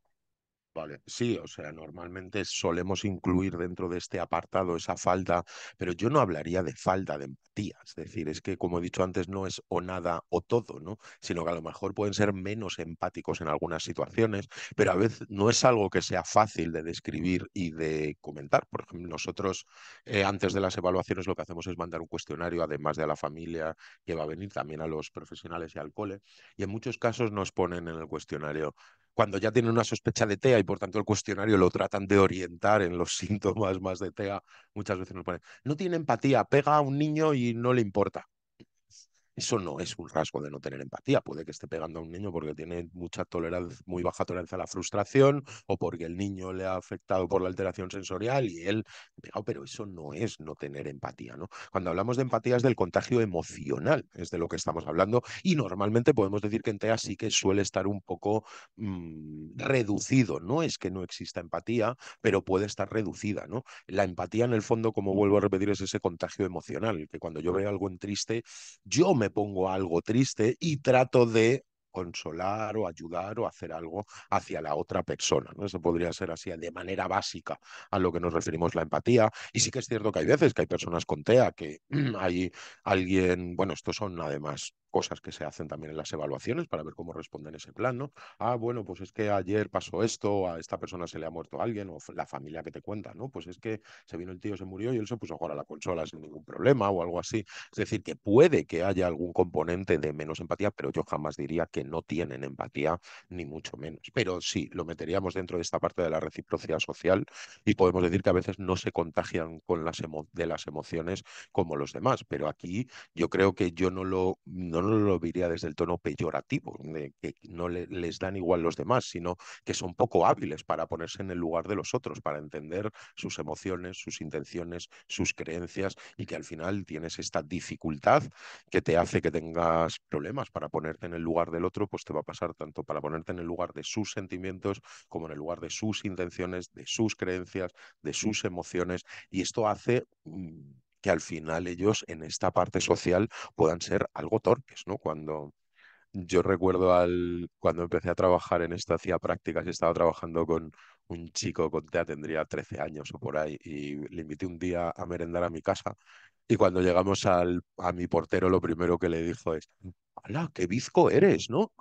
sí, o sea, normalmente solemos incluir dentro de este apartado esa falta, pero yo no hablaría de falta de empatía, es decir, es que como he dicho antes no es o nada o todo, ¿no? Sino que a lo mejor pueden ser menos empáticos en algunas situaciones, pero a veces no es algo que sea fácil de describir y de comentar. Por ejemplo, nosotros eh, antes de las evaluaciones lo que hacemos es mandar un cuestionario, además de a la familia que va a venir, también a los profesionales y al cole, y en muchos casos nos ponen en el cuestionario cuando ya tienen una sospecha de TEA y por tanto el cuestionario lo tratan de orientar en los síntomas más de TEA, muchas veces nos ponen, no tiene empatía, pega a un niño y no le importa. Eso no es un rasgo de no tener empatía. Puede que esté pegando a un niño porque tiene mucha tolerancia, muy baja tolerancia a la frustración o porque el niño le ha afectado por la alteración sensorial y él pero eso no es no tener empatía, ¿no? Cuando hablamos de empatía es del contagio emocional, es de lo que estamos hablando y normalmente podemos decir que en TEA sí que suele estar un poco mm, reducido, no es que no exista empatía, pero puede estar reducida, ¿no? La empatía en el fondo, como vuelvo a repetir, es ese contagio emocional, que cuando yo veo algo en triste, yo me pongo algo triste y trato de consolar o ayudar o hacer algo hacia la otra persona. ¿no? Eso podría ser así de manera básica a lo que nos referimos la empatía. Y sí que es cierto que hay veces que hay personas con TEA, que hay alguien, bueno, estos son además cosas que se hacen también en las evaluaciones para ver cómo responden ese plan, ¿no? Ah, bueno, pues es que ayer pasó esto, a esta persona se le ha muerto alguien, o la familia que te cuenta, ¿no? Pues es que se vino el tío, se murió y él se puso a jugar a la consola sin ningún problema o algo así. Es decir, que puede que haya algún componente de menos empatía, pero yo jamás diría que no tienen empatía, ni mucho menos. Pero sí, lo meteríamos dentro de esta parte de la reciprocidad social y podemos decir que a veces no se contagian con las de las emociones como los demás, pero aquí yo creo que yo no lo no lo diría desde el tono peyorativo, de que no les dan igual los demás, sino que son poco hábiles para ponerse en el lugar de los otros, para entender sus emociones, sus intenciones, sus creencias y que al final tienes esta dificultad que te hace que tengas problemas para ponerte en el lugar del otro, pues te va a pasar tanto para ponerte en el lugar de sus sentimientos como en el lugar de sus intenciones, de sus creencias, de sus emociones y esto hace mm, que al final ellos en esta parte social puedan ser algo torpes, ¿no? Cuando yo recuerdo al, cuando empecé a trabajar en esta hacía prácticas y estaba trabajando con un chico con ya tendría 13 años o por ahí, y le invité un día a merendar a mi casa. Y cuando llegamos al, a mi portero, lo primero que le dijo es, ¡Hala, qué bizco eres, ¿no?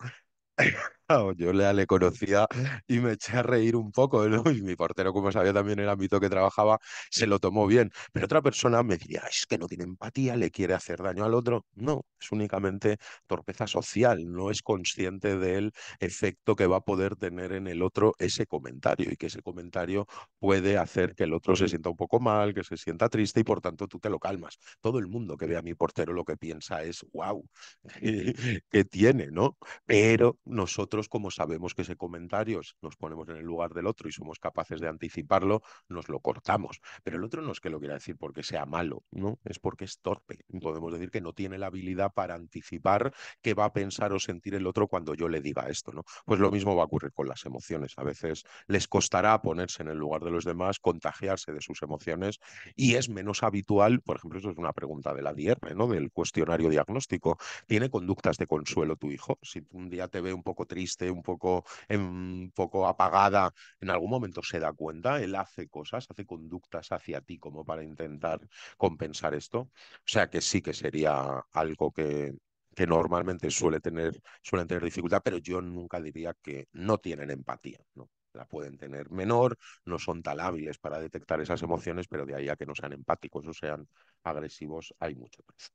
yo le conocía y me eché a reír un poco, Y mi portero, como sabía también el ámbito que trabajaba, se lo tomó bien. Pero otra persona me diría, es que no tiene empatía, le quiere hacer daño al otro. No, es únicamente torpeza social, no es consciente del efecto que va a poder tener en el otro ese comentario y que ese comentario puede hacer que el otro se sienta un poco mal, que se sienta triste y por tanto tú te lo calmas. Todo el mundo que ve a mi portero lo que piensa es, wow, ¿qué tiene, no? Pero nosotros como sabemos que ese comentario nos ponemos en el lugar del otro y somos capaces de anticiparlo, nos lo cortamos. Pero el otro no es que lo quiera decir porque sea malo, ¿no? Es porque es torpe. Podemos decir que no tiene la habilidad para anticipar qué va a pensar o sentir el otro cuando yo le diga esto, ¿no? Pues lo mismo va a ocurrir con las emociones. A veces les costará ponerse en el lugar de los demás, contagiarse de sus emociones y es menos habitual, por ejemplo, eso es una pregunta de la ¿no? Del cuestionario diagnóstico. ¿Tiene conductas de consuelo tu hijo? Si un día te ve un poco triste, esté un poco, em, un poco apagada, en algún momento se da cuenta, él hace cosas, hace conductas hacia ti como para intentar compensar esto. O sea que sí que sería algo que, que normalmente suele tener, suelen tener dificultad, pero yo nunca diría que no tienen empatía, ¿no? la pueden tener menor, no son tan hábiles para detectar esas emociones, pero de ahí a que no sean empáticos o sean agresivos hay mucho precio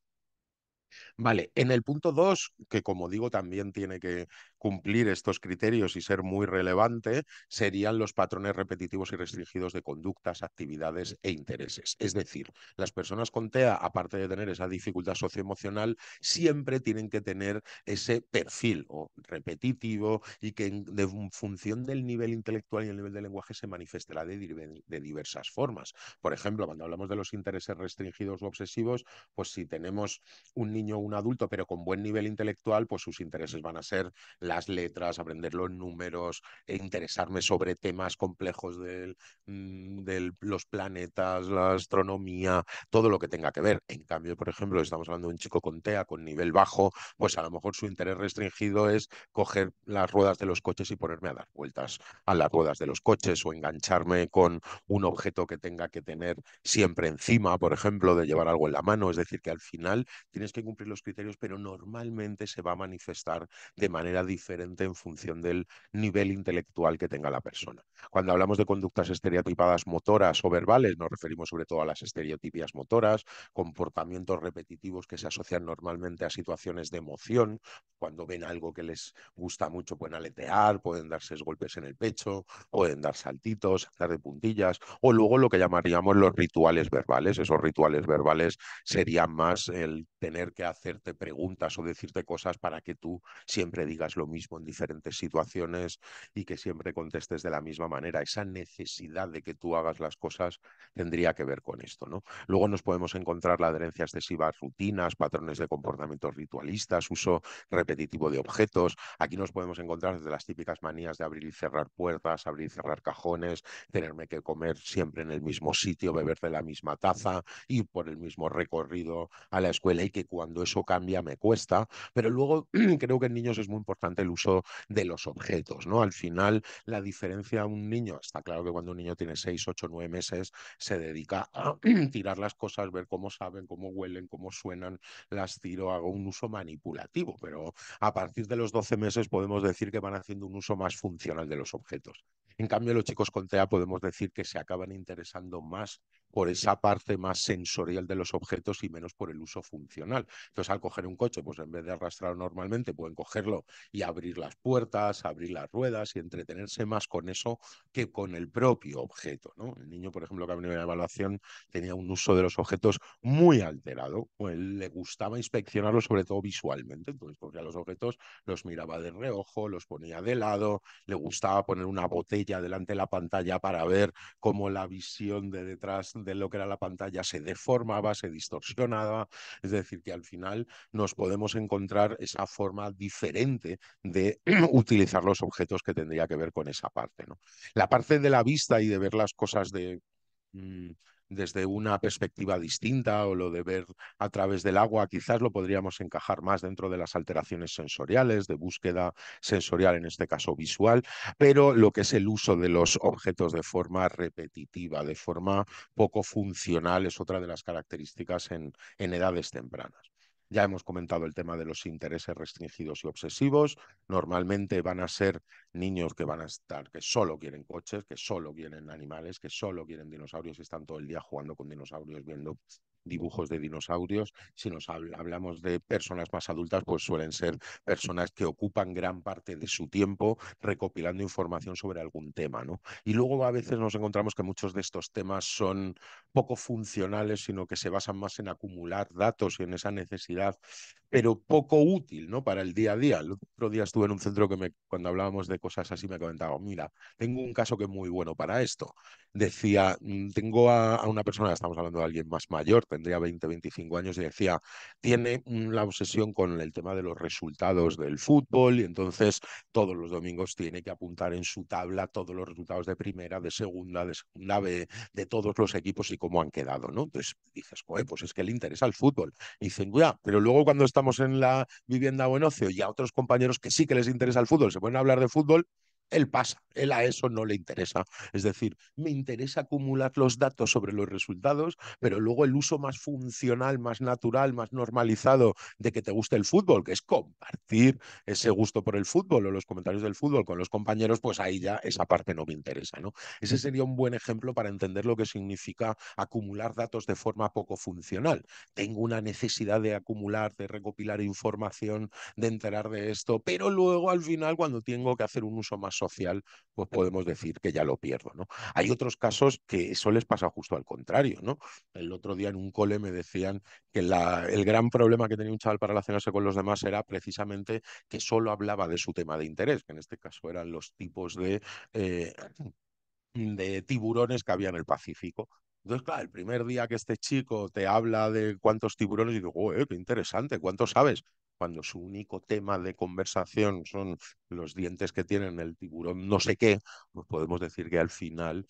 Vale, en el punto 2, que como digo también tiene que cumplir estos criterios y ser muy relevante, serían los patrones repetitivos y restringidos de conductas, actividades e intereses. Es decir, las personas con TEA, aparte de tener esa dificultad socioemocional, siempre tienen que tener ese perfil o repetitivo y que en función del nivel intelectual y el nivel de lenguaje se manifestará de, de diversas formas. Por ejemplo, cuando hablamos de los intereses restringidos o obsesivos, pues si tenemos un niño un adulto, pero con buen nivel intelectual, pues sus intereses van a ser las letras, aprender los números, e interesarme sobre temas complejos de mm, los planetas, la astronomía, todo lo que tenga que ver. En cambio, por ejemplo, estamos hablando de un chico con TEA, con nivel bajo, pues a lo mejor su interés restringido es coger las ruedas de los coches y ponerme a dar vueltas a las ruedas de los coches o engancharme con un objeto que tenga que tener siempre encima, por ejemplo, de llevar algo en la mano. Es decir, que al final tienes que cumplir los criterios, pero normalmente se va a manifestar de manera diferente en función del nivel intelectual que tenga la persona. Cuando hablamos de conductas estereotipadas motoras o verbales, nos referimos sobre todo a las estereotipias motoras, comportamientos repetitivos que se asocian normalmente a situaciones de emoción, cuando ven algo que les gusta mucho pueden aletear, pueden darse golpes en el pecho, pueden dar saltitos, dar de puntillas, o luego lo que llamaríamos los rituales verbales, esos rituales verbales serían más el tener que hacerte preguntas o decirte cosas para que tú siempre digas lo mismo en diferentes situaciones y que siempre contestes de la misma manera. Esa necesidad de que tú hagas las cosas tendría que ver con esto, ¿no? Luego nos podemos encontrar la adherencia excesiva a rutinas, patrones de comportamientos ritualistas, uso repetitivo de objetos. Aquí nos podemos encontrar desde las típicas manías de abrir y cerrar puertas, abrir y cerrar cajones, tenerme que comer siempre en el mismo sitio, beber de la misma taza, ir por el mismo recorrido a la escuela y que cuando cuando eso cambia me cuesta, pero luego creo que en niños es muy importante el uso de los objetos, ¿no? Al final, la diferencia a un niño, está claro que cuando un niño tiene 6, 8, 9 meses, se dedica a tirar las cosas, ver cómo saben, cómo huelen, cómo suenan, las tiro, hago un uso manipulativo, pero a partir de los 12 meses podemos decir que van haciendo un uso más funcional de los objetos. En cambio, los chicos con TEA podemos decir que se acaban interesando más por esa parte más sensorial de los objetos y menos por el uso funcional. Entonces, al coger un coche, pues en vez de arrastrarlo normalmente, pueden cogerlo y abrir las puertas, abrir las ruedas y entretenerse más con eso que con el propio objeto. ¿no? El niño, por ejemplo, que ha venido la evaluación, tenía un uso de los objetos muy alterado. le gustaba inspeccionarlo, sobre todo visualmente. Entonces, cogía los objetos, los miraba de reojo, los ponía de lado, le gustaba poner una botella delante de la pantalla para ver cómo la visión de detrás de lo que era la pantalla se deformaba, se distorsionaba, es decir, que al final nos podemos encontrar esa forma diferente de utilizar los objetos que tendría que ver con esa parte. ¿no? La parte de la vista y de ver las cosas de... Mm, desde una perspectiva distinta o lo de ver a través del agua, quizás lo podríamos encajar más dentro de las alteraciones sensoriales, de búsqueda sensorial, en este caso visual, pero lo que es el uso de los objetos de forma repetitiva, de forma poco funcional, es otra de las características en, en edades tempranas. Ya hemos comentado el tema de los intereses restringidos y obsesivos. Normalmente van a ser niños que van a estar, que solo quieren coches, que solo quieren animales, que solo quieren dinosaurios y están todo el día jugando con dinosaurios, viendo dibujos de dinosaurios. Si nos hablamos de personas más adultas, pues suelen ser personas que ocupan gran parte de su tiempo recopilando información sobre algún tema, ¿no? Y luego a veces nos encontramos que muchos de estos temas son poco funcionales, sino que se basan más en acumular datos y en esa necesidad pero poco útil ¿no? para el día a día. El otro día estuve en un centro que me, cuando hablábamos de cosas así me comentaba, mira, tengo un caso que es muy bueno para esto. Decía, mm, tengo a, una persona, estamos hablando de alguien más mayor, tendría 20, 25 años, y decía, tiene la obsesión con el tema de los resultados del fútbol y entonces todos los domingos tiene que apuntar en su tabla todos los resultados de primera, de segunda, de segunda B, de todos los equipos y cómo han quedado, ¿no? Entonces dices, pues es que le interesa el fútbol. Y dicen, ya, pero luego cuando estamos en la vivienda en ocio y a otros compañeros que sí que les interesa el fútbol, se ponen a hablar de fútbol él pasa, él a eso no le interesa. Es decir, me interesa acumular los datos sobre los resultados, pero luego el uso más funcional, más natural, más normalizado de que te guste el fútbol, que es compartir ese gusto por el fútbol o los comentarios del fútbol con los compañeros, pues ahí ya esa parte no me interesa. ¿no? Ese sería un buen ejemplo para entender lo que significa acumular datos de forma poco funcional. Tengo una necesidad de acumular, de recopilar información, de enterar de esto, pero luego al final cuando tengo que hacer un uso más social, pues podemos decir que ya lo pierdo, ¿no? Hay otros casos que eso les pasa justo al contrario, ¿no? El otro día en un cole me decían que la, el gran problema que tenía un chaval para relacionarse con los demás era precisamente que solo hablaba de su tema de interés, que en este caso eran los tipos de... Eh, de tiburones que había en el Pacífico, entonces, claro, el primer día que este chico te habla de cuántos tiburones, y digo, qué interesante, ¿cuánto sabes? cuando su único tema de conversación son los dientes que tienen el tiburón no sé qué, pues podemos decir que al final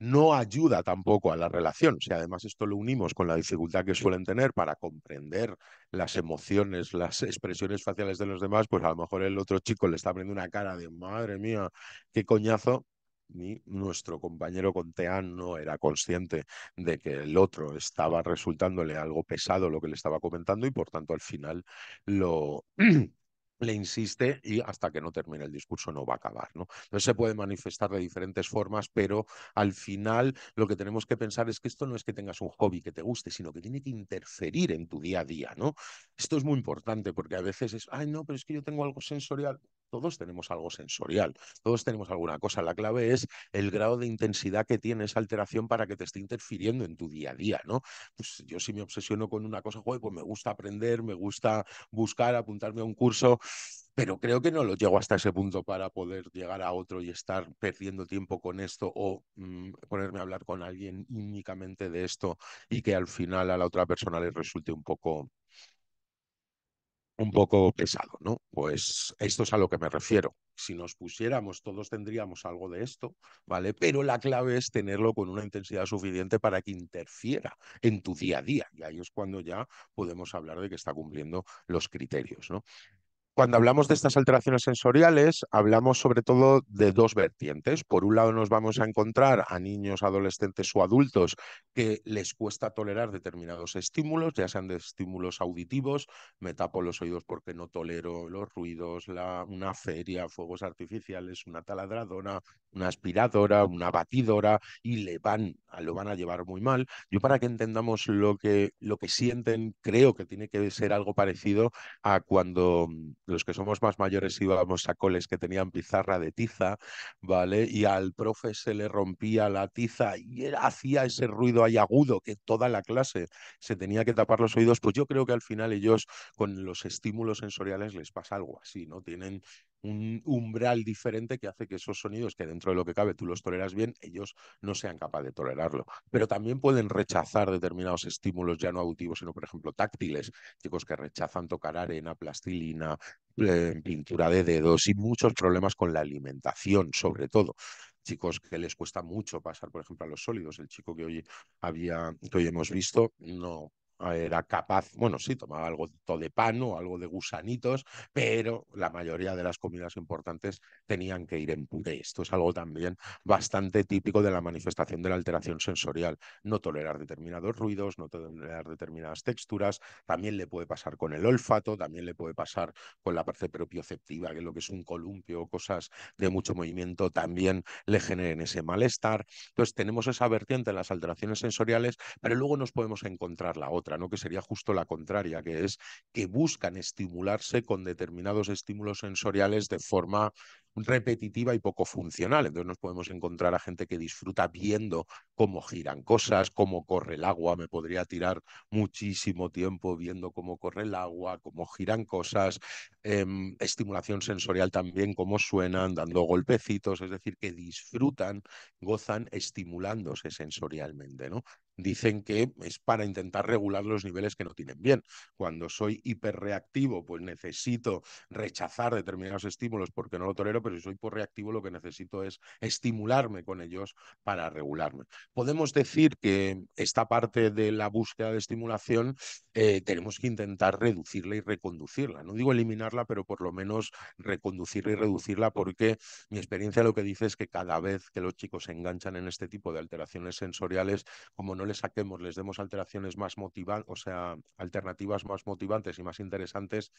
no ayuda tampoco a la relación. Si además esto lo unimos con la dificultad que suelen tener para comprender las emociones, las expresiones faciales de los demás, pues a lo mejor el otro chico le está poniendo una cara de madre mía, qué coñazo, nuestro compañero Conteán no era consciente de que el otro estaba resultándole algo pesado lo que le estaba comentando y por tanto al final lo le insiste y hasta que no termine el discurso no va a acabar. ¿no? Entonces se puede manifestar de diferentes formas, pero al final lo que tenemos que pensar es que esto no es que tengas un hobby que te guste, sino que tiene que interferir en tu día a día. ¿no? Esto es muy importante porque a veces es, ay, no, pero es que yo tengo algo sensorial. Todos tenemos algo sensorial, todos tenemos alguna cosa. La clave es el grado de intensidad que tiene esa alteración para que te esté interfiriendo en tu día a día, ¿no? Pues yo si me obsesiono con una cosa, pues me gusta aprender, me gusta buscar, apuntarme a un curso, pero creo que no lo llego hasta ese punto para poder llegar a otro y estar perdiendo tiempo con esto o mm, ponerme a hablar con alguien únicamente de esto y que al final a la otra persona le resulte un poco un poco pesado, ¿no? Pues esto es a lo que me refiero. Si nos pusiéramos, todos tendríamos algo de esto, ¿vale? Pero la clave es tenerlo con una intensidad suficiente para que interfiera en tu día a día. Y ahí es cuando ya podemos hablar de que está cumpliendo los criterios, ¿no? Cuando hablamos de estas alteraciones sensoriales, hablamos sobre todo de dos vertientes. Por un lado, nos vamos a encontrar a niños, adolescentes o adultos que les cuesta tolerar determinados estímulos, ya sean de estímulos auditivos, me tapo los oídos porque no tolero los ruidos, una feria, fuegos artificiales, una taladradora, una aspiradora, una batidora, y le van, lo van a llevar muy mal. Yo para que entendamos lo que, lo que sienten, creo que tiene que ser algo parecido a cuando los que somos más mayores íbamos a coles que tenían pizarra de tiza, ¿vale? Y al profe se le rompía la tiza y hacía ese ruido ahí agudo que toda la clase se tenía que tapar los oídos, pues yo creo que al final ellos con los estímulos sensoriales les pasa algo así, ¿no? Tienen un umbral diferente que hace que esos sonidos, que dentro de lo que cabe tú los toleras bien, ellos no sean capaces de tolerarlo. Pero también pueden rechazar determinados estímulos, ya no auditivos, sino, por ejemplo, táctiles. Chicos que rechazan tocar arena, plastilina, eh, pintura de dedos y muchos problemas con la alimentación, sobre todo chicos que les cuesta mucho pasar, por ejemplo, a los sólidos. El chico que hoy había, que hoy hemos visto, no Ah, era capaz, bueno, sí, tomaba algo de pan o algo de gusanitos, pero la mayoría de las comidas importantes tenían que ir en puré. Esto es algo también bastante típico de la manifestación de la alteración sensorial. No tolerar determinados ruidos, no tolerar determinadas texturas, también le puede pasar con el olfato, también le puede pasar con la parte propioceptiva, que es lo que es un columpio o cosas de mucho movimiento, también le generen ese malestar. Entonces tenemos esa vertiente de las alteraciones sensoriales, pero luego nos podemos encontrar la otra ¿no? que sería justo la contraria, que es que buscan estimularse con determinados estímulos sensoriales de forma repetitiva y poco funcional. Entonces nos podemos encontrar a gente que disfruta viendo cómo giran cosas, cómo corre el agua. Me podría tirar muchísimo tiempo viendo cómo corre el agua, cómo giran cosas, em, estimulación sensorial también, cómo suenan, dando golpecitos, es decir, que disfrutan, gozan estimulándose sensorialmente, ¿no? dicen que es para intentar regular los niveles que no tienen bien. Cuando soy hiperreactivo, pues necesito rechazar determinados estímulos porque no lo tolero, pero si soy reactivo, lo que necesito es estimularme con ellos para regularme. Podemos decir que esta parte de la búsqueda de estimulación eh, tenemos que intentar reducirla y reconducirla. No digo eliminarla, pero por lo menos reconducirla y reducirla porque mi experiencia lo que dice es que cada vez que los chicos se enganchan en este tipo de alteraciones sensoriales, como no les saquemos, les demos alteraciones más motivantes, o sea, alternativas más motivantes y más interesantes,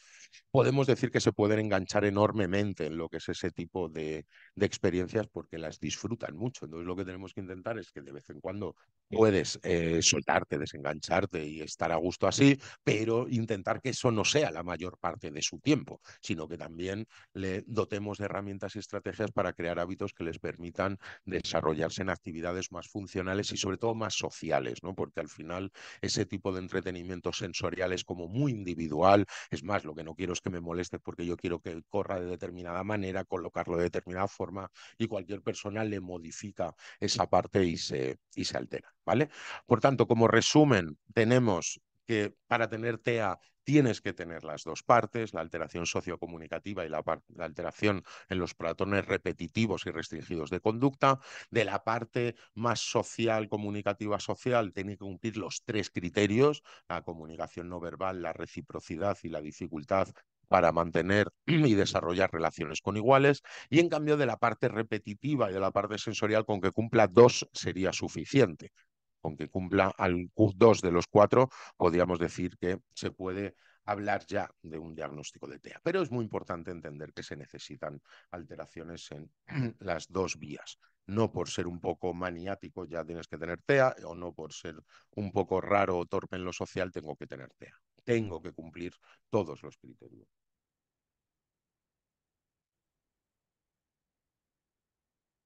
podemos decir que se pueden enganchar enormemente en lo que es ese este tipo de, experiencias porque las disfrutan mucho. Entonces lo que tenemos que intentar es que de vez en cuando puedes eh, soltarte, desengancharte y estar a gusto así, pero intentar que eso no sea la mayor parte de su tiempo, sino que también le dotemos de herramientas y estrategias para crear hábitos que les permitan desarrollarse en actividades más funcionales y sobre todo más sociales, ¿no? Porque al final ese tipo de entretenimiento sensorial es como muy individual. Es más, lo que no quiero es que me moleste porque yo quiero que corra de determinada manera con colocarlo de determinada forma y cualquier persona le modifica esa parte y se, y se altera, ¿vale? Por tanto, como resumen, tenemos que para tener TEA tienes que tener las dos partes, la alteración sociocomunicativa y la, alteración en los platones repetitivos y restringidos de conducta. De la parte más social, comunicativa social, tiene que cumplir los tres criterios, la comunicación no verbal, la reciprocidad y la dificultad para mantener y desarrollar relaciones con iguales, y en cambio de la parte repetitiva y de la parte sensorial, con que cumpla dos sería suficiente. Con que cumpla al dos de los cuatro, podríamos decir que se puede hablar ya de un diagnóstico de TEA. Pero es muy importante entender que se necesitan alteraciones en las dos vías. No por ser un poco maniático ya tienes que tener TEA, o no por ser un poco raro o torpe en lo social tengo que tener TEA. Tengo que cumplir todos los criterios.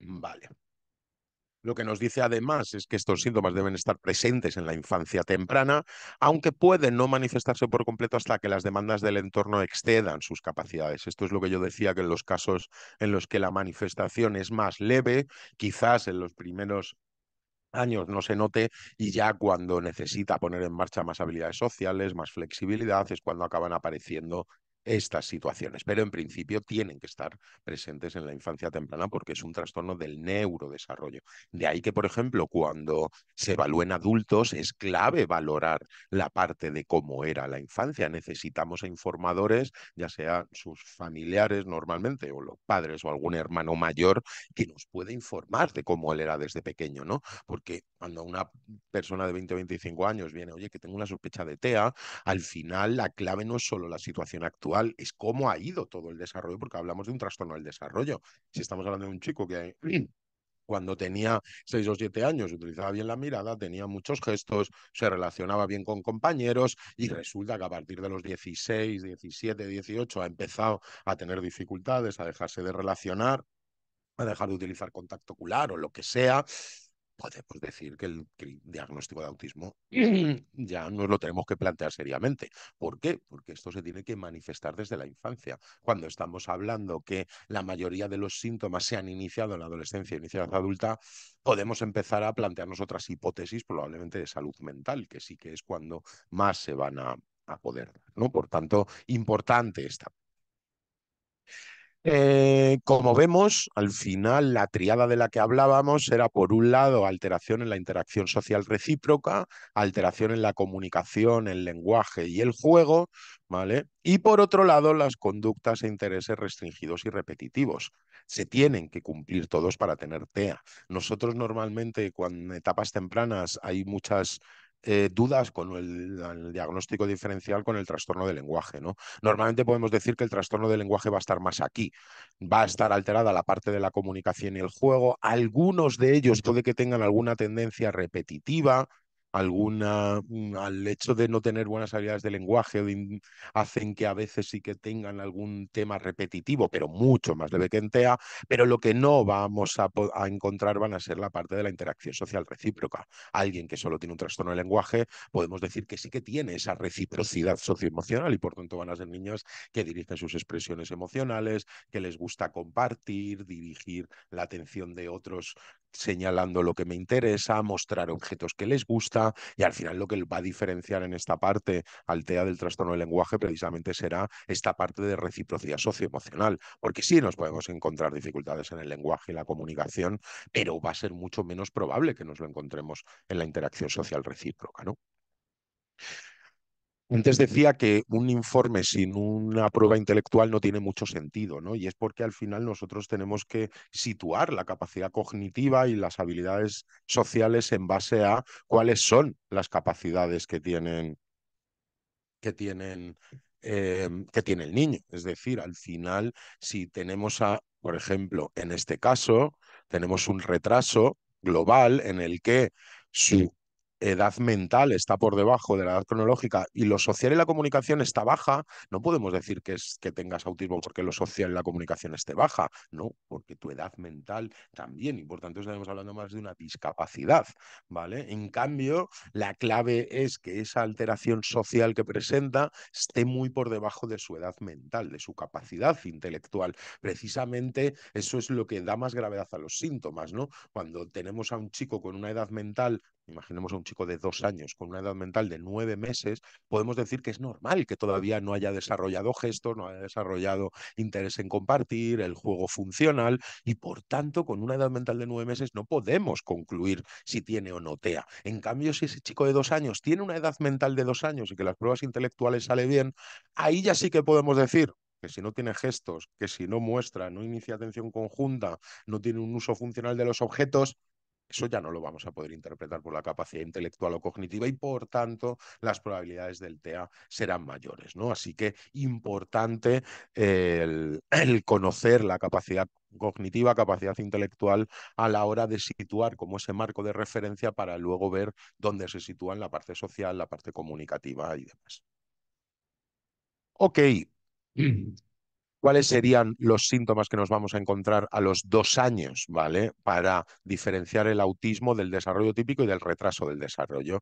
Vale. Lo que nos dice además es que estos síntomas deben estar presentes en la infancia temprana, aunque pueden no manifestarse por completo hasta que las demandas del entorno excedan sus capacidades. Esto es lo que yo decía que en los casos en los que la manifestación es más leve, quizás en los primeros años no se note y ya cuando necesita poner en marcha más habilidades sociales, más flexibilidad, es cuando acaban apareciendo estas situaciones, pero en principio tienen que estar presentes en la infancia temprana porque es un trastorno del neurodesarrollo. De ahí que, por ejemplo, cuando se evalúen adultos es clave valorar la parte de cómo era la infancia. Necesitamos informadores, ya sea sus familiares normalmente o los padres o algún hermano mayor que nos pueda informar de cómo él era desde pequeño, ¿no? Porque cuando una persona de 20 o 25 años viene, oye, que tengo una sospecha de TEA, al final la clave no es solo la situación actual, es cómo ha ido todo el desarrollo, porque hablamos de un trastorno del desarrollo. Si estamos hablando de un chico que cuando tenía 6 o 7 años, utilizaba bien la mirada, tenía muchos gestos, se relacionaba bien con compañeros y resulta que a partir de los 16, 17, 18 ha empezado a tener dificultades, a dejarse de relacionar, a dejar de utilizar contacto ocular o lo que sea, podemos decir que el, diagnóstico de autismo ya nos lo tenemos que plantear seriamente. ¿Por qué? Porque esto se tiene que manifestar desde la infancia. Cuando estamos hablando que la mayoría de los síntomas se han iniciado en la adolescencia, iniciado en la adulta, podemos empezar a plantearnos otras hipótesis probablemente de salud mental, que sí que es cuando más se van a, a poder. ¿no? Por tanto, importante esta. Eh, como vemos, al final la triada de la que hablábamos era, por un lado, alteración en la interacción social recíproca, alteración en la comunicación, el lenguaje y el juego, ¿vale? Y por otro lado, las conductas e intereses restringidos y repetitivos. Se tienen que cumplir todos para tener TEA. Nosotros normalmente, cuando en etapas tempranas hay muchas eh, dudas con el, diagnóstico diferencial con el trastorno del lenguaje. ¿no? Normalmente podemos decir que el trastorno del lenguaje va a estar más aquí, va a estar alterada la parte de la comunicación y el juego, algunos de ellos puede que tengan alguna tendencia repetitiva, alguna, mm, al hecho de no tener buenas habilidades de lenguaje, hacen que a veces sí que tengan algún tema repetitivo, pero mucho más de que pero lo que no vamos a, encontrar van a ser la parte de la interacción social recíproca. Alguien que solo tiene un trastorno de lenguaje, podemos decir que sí que tiene esa reciprocidad socioemocional y por tanto van a ser niños que dirigen sus expresiones emocionales, que les gusta compartir, dirigir la atención de otros señalando lo que me interesa, mostrar objetos que les gusta y al final lo que va a diferenciar en esta parte al TEA del trastorno del lenguaje precisamente será esta parte de reciprocidad socioemocional, porque sí nos podemos encontrar dificultades en el lenguaje y la comunicación, pero va a ser mucho menos probable que nos lo encontremos en la interacción social recíproca, ¿no? Antes decía que un informe sin una prueba intelectual no tiene mucho sentido, ¿no? Y es porque al final nosotros tenemos que situar la capacidad cognitiva y las habilidades sociales en base a cuáles son las capacidades que tienen, que tienen, em, que tiene el niño. Es decir, al final, si tenemos a, por ejemplo, en este caso, tenemos un retraso global en el que su edad mental está por debajo de la edad cronológica y lo social y la comunicación está baja, no podemos decir que, es, que tengas autismo porque lo social y la comunicación esté baja, no, porque tu edad mental también, y por tanto estamos hablando más de una discapacidad, ¿vale? En cambio, la clave es que esa alteración social que presenta esté muy por debajo de su edad mental, de su capacidad intelectual. Precisamente eso es lo que da más gravedad a los síntomas, ¿no? Cuando tenemos a un chico con una edad mental imaginemos a un chico de dos años con una edad mental de nueve meses, podemos decir que es normal que todavía no haya desarrollado gestos, no haya desarrollado interés en compartir, el juego funcional, y por tanto, con una edad mental de nueve meses no podemos concluir si tiene o no TEA. En cambio, si ese chico de dos años tiene una edad mental de dos años y que las pruebas intelectuales sale bien, ahí ya sí que podemos decir, que si no tiene gestos, que si no muestra, no inicia atención conjunta, no tiene un uso funcional de los objetos, eso ya no lo vamos a poder interpretar por la capacidad intelectual o cognitiva y por tanto las probabilidades del TEA serán mayores. ¿no? Así que importante el, conocer la capacidad cognitiva, capacidad intelectual a la hora de situar como ese marco de referencia para luego ver dónde se sitúan la parte social, la parte comunicativa y demás. Ok. ¿Cuáles serían los síntomas que nos vamos a encontrar a los dos años, ¿vale? Para diferenciar el autismo del desarrollo típico y del retraso del desarrollo.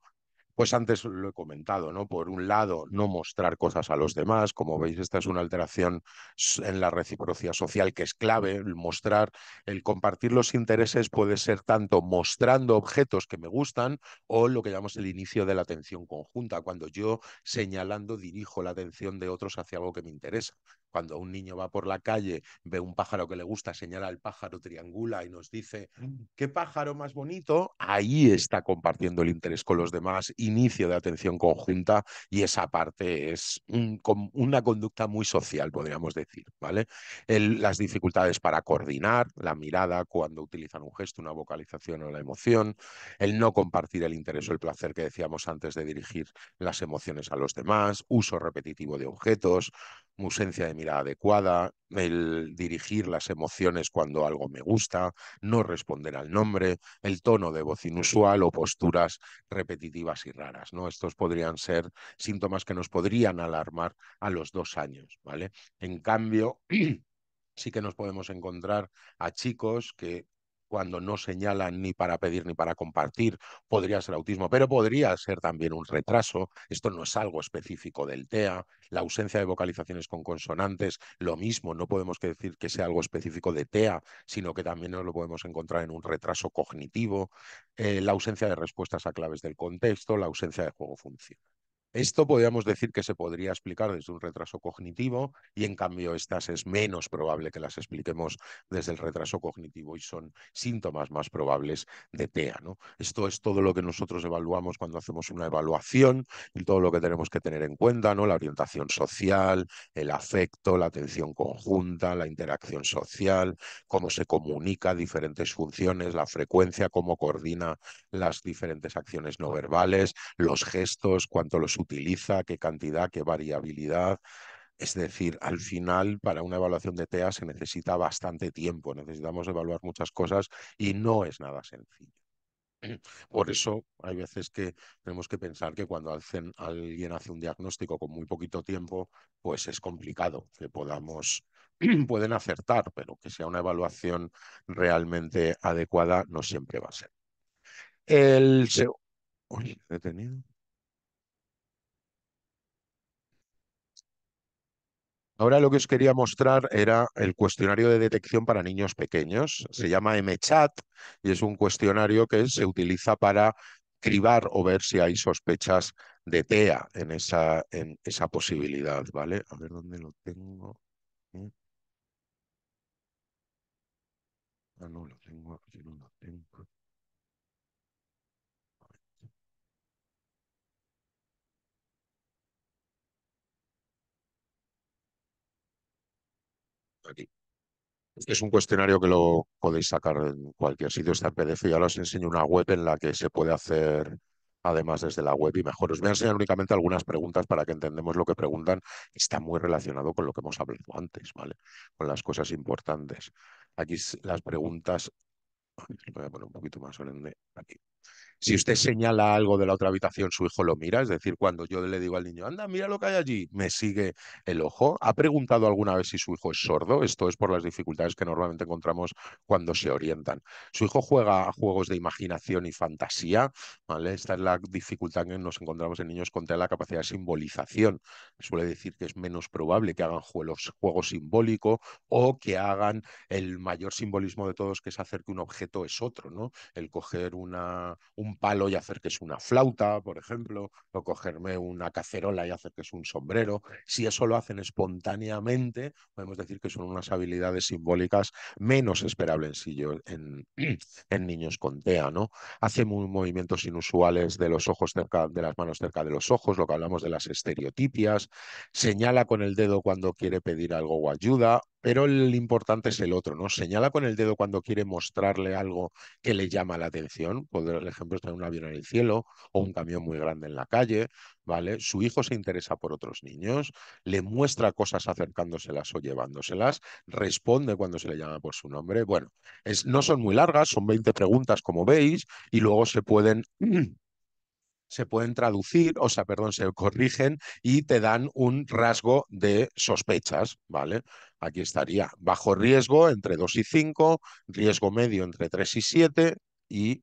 Pues antes lo he comentado, ¿no? Por un lado, no mostrar cosas a los demás. Como veis, esta es una alteración en la reciprocidad social que es clave. mostrar, el compartir los intereses puede ser tanto mostrando objetos que me gustan o lo que llamamos el inicio de la atención conjunta, cuando yo señalando dirijo la atención de otros hacia algo que me interesa. Cuando un niño va por la calle, ve un pájaro que le gusta, señala al pájaro, triangula y nos dice, mm. ¿qué pájaro más bonito? Ahí está compartiendo el interés con los demás, inicio de atención conjunta y esa parte es una conducta muy social, podríamos decir, ¿vale? las dificultades para coordinar la mirada cuando utilizan un gesto, una vocalización o la emoción, el no compartir el interés o el placer que decíamos antes de dirigir las emociones a los demás, uso repetitivo de objetos, ausencia de mirada adecuada, el dirigir las emociones cuando algo me gusta, no responder al nombre, el tono de voz inusual o posturas repetitivas y raras, ¿no? Estos podrían ser síntomas que nos podrían alarmar a los dos años, ¿vale? En cambio, sí que nos podemos encontrar a chicos que cuando no señalan ni para pedir ni para compartir. Podría ser autismo, pero podría ser también un retraso. Esto no es algo específico del TEA. La ausencia de vocalizaciones con consonantes, lo mismo, no podemos decir que sea algo específico de TEA, sino que también nos lo podemos encontrar en un retraso cognitivo, eh, la ausencia de respuestas a claves del contexto, la ausencia de juego funcional. Esto podríamos decir que se podría explicar desde un retraso cognitivo y en cambio estas es menos probable que las expliquemos desde el retraso cognitivo y son síntomas más probables de TEA. ¿no? Esto es todo lo que nosotros evaluamos cuando hacemos una evaluación y todo lo que tenemos que tener en cuenta, ¿no? la orientación social, el afecto, la atención conjunta, la interacción social, cómo se comunica diferentes funciones, la frecuencia, cómo coordina las diferentes acciones no verbales, los gestos, cuánto los utiliza, qué cantidad, qué variabilidad. Es decir, al final, para una evaluación de TEA se necesita bastante tiempo, necesitamos evaluar muchas cosas y no es nada sencillo. Por eso hay veces que tenemos que pensar que cuando alguien hace un diagnóstico con muy poquito tiempo, pues es complicado que podamos, pueden acertar, pero que sea una evaluación realmente adecuada no siempre va a ser. El, Uy, detenido. Ahora lo que os quería mostrar era el cuestionario de detección para niños pequeños. Se llama MCHAT y es un cuestionario que se utiliza para cribar o ver si hay sospechas de TEA en esa, posibilidad, ¿vale? A ver dónde lo tengo. ¿eh? Ah, no, lo tengo aquí, lo tengo. aquí. es un cuestionario que lo podéis sacar en cualquier sitio, está en PDF. Y os enseño una web en la que se puede hacer además desde la web y mejor. Os voy a enseñar únicamente algunas preguntas para que entendemos lo que preguntan. Está muy relacionado con lo que hemos hablado antes, ¿vale? Con las cosas importantes. Aquí las preguntas... Voy a poner un poquito más grande. Aquí. Si usted señala algo de la otra habitación, su hijo lo mira, es decir, cuando yo le digo al niño, anda, mira lo que hay allí, me sigue el ojo. ¿Ha preguntado alguna vez si su hijo es sordo? Esto es por las dificultades que normalmente encontramos cuando se orientan. Su hijo juega a juegos de imaginación y fantasía, ¿vale? Esta es la dificultad que nos encontramos en niños con la capacidad de simbolización. Suele decir que es menos probable que hagan juegos, juego simbólico o que hagan el mayor simbolismo de todos, que es hacer que un objeto es otro, ¿no? El coger una un palo y hacer que es una flauta, por ejemplo, o cogerme una cacerola y hacer que es un sombrero. Si eso lo hacen espontáneamente, podemos decir que son unas habilidades simbólicas menos esperables en, niños con TEA. ¿no? Hace movimientos inusuales de los ojos cerca, de las manos cerca de los ojos, lo que hablamos de las estereotipias, señala con el dedo cuando quiere pedir algo o ayuda, pero el importante es el otro, ¿no? Señala con el dedo cuando quiere mostrarle algo que le llama la atención, por ejemplo, está un avión en el cielo o un camión muy grande en la calle, ¿vale? Su hijo se interesa por otros niños, le muestra cosas acercándoselas o llevándoselas, responde cuando se le llama por su nombre. Bueno, no son muy largas, son 20 preguntas, como veis, y luego se pueden se pueden traducir, o sea, perdón, se corrigen y te dan un rasgo de sospechas, ¿vale? Aquí estaría bajo riesgo entre 2 y 5, riesgo medio entre 3 y 7 y,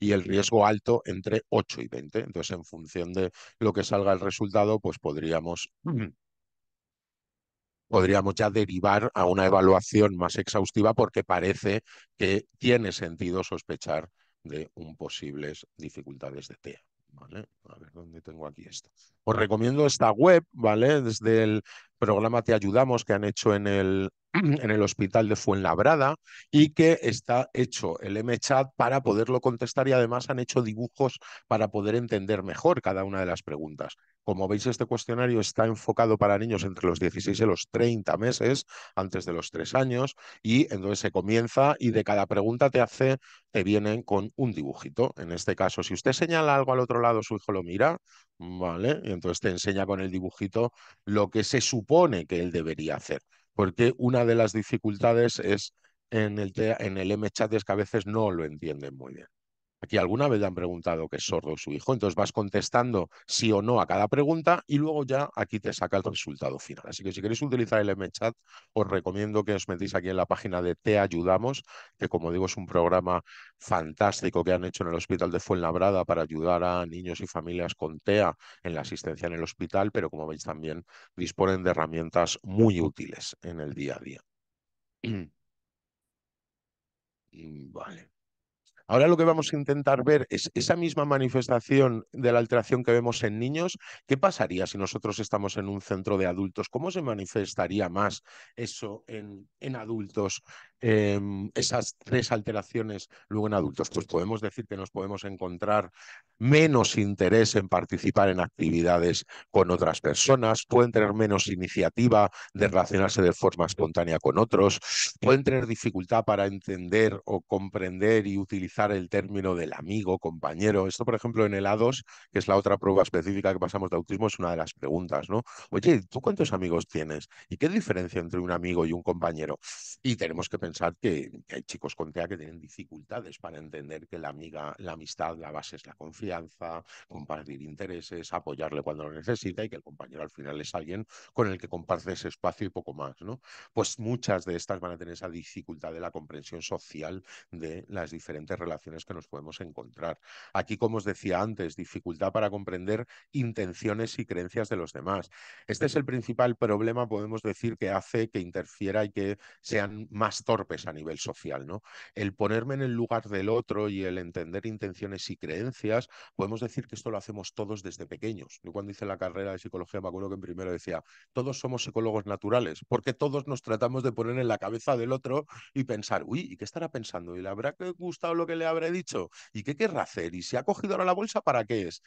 y el riesgo alto entre 8 y 20. Entonces, en función de lo que salga el resultado, pues podríamos podríamos ya derivar a una evaluación más exhaustiva porque parece que tiene sentido sospechar de un posibles dificultades de TEA. ¿Vale? A ver dónde tengo aquí esto. Os recomiendo esta web, ¿vale? Desde el programa Te Ayudamos que han hecho en el, en el hospital de Fuenlabrada y que está hecho el MChat para poderlo contestar y además han hecho dibujos para poder entender mejor cada una de las preguntas. Como veis, este cuestionario está enfocado para niños entre los 16 y los 30 meses, antes de los 3 años, y entonces se comienza y de cada pregunta te hace, te vienen con un dibujito. En este caso, si usted señala algo al otro lado, su hijo lo mira, ¿vale? Y entonces te enseña con el dibujito lo que se supone que él debería hacer. Porque una de las dificultades es en el, en el es que a veces no lo entienden muy bien. Aquí alguna vez le han preguntado que es sordo su hijo, entonces vas contestando sí o no a cada pregunta y luego ya aquí te saca el resultado final. Así que si queréis utilizar el M-Chat os recomiendo que os metéis aquí en la página de Te Ayudamos, que como digo es un programa fantástico que han hecho en el Hospital de Fuenlabrada para ayudar a niños y familias con TEA en la asistencia en el hospital, pero como veis también disponen de herramientas muy útiles en el día a día. Vale. Ahora lo que vamos a intentar ver es esa misma manifestación de la alteración que vemos en niños, ¿qué pasaría si nosotros estamos en un centro de adultos? ¿Cómo se manifestaría más eso en, en adultos? Em, esas tres alteraciones luego en adultos? Pues podemos decir que nos podemos encontrar menos interés en participar en actividades con otras personas, pueden tener menos iniciativa de relacionarse de forma espontánea con otros, pueden tener dificultad para entender o comprender y utilizar el término del amigo, compañero. Esto, por ejemplo, en el A2, que es la otra prueba específica que pasamos de autismo, es una de las preguntas, ¿no? Oye, ¿tú cuántos amigos tienes? ¿Y qué diferencia entre un amigo y un compañero? Y tenemos que pensar que, hay chicos con TEA que tienen dificultades para entender que la amiga, la amistad, la base es la confianza, compartir intereses, apoyarle cuando lo necesita y que el compañero al final es alguien con el que comparte ese espacio y poco más, ¿no? Pues muchas de estas van a tener esa dificultad de la comprensión social de las diferentes relaciones que nos podemos encontrar. Aquí, como os decía antes, dificultad para comprender intenciones y creencias de los demás. Este es el principal problema, podemos decir, que hace que interfiera y que sean más torpes a nivel social, ¿no? El ponerme en el lugar del otro y el entender intenciones y creencias, podemos decir que esto lo hacemos todos desde pequeños. Yo cuando hice la carrera de psicología me acuerdo que en primero decía, todos somos psicólogos naturales, porque todos nos tratamos de poner en la cabeza del otro y pensar, uy, ¿y qué estará pensando? ¿Y le habrá gustado lo que le habré dicho? ¿Y qué querrá hacer? ¿Y si ha cogido ahora la bolsa, para qué es?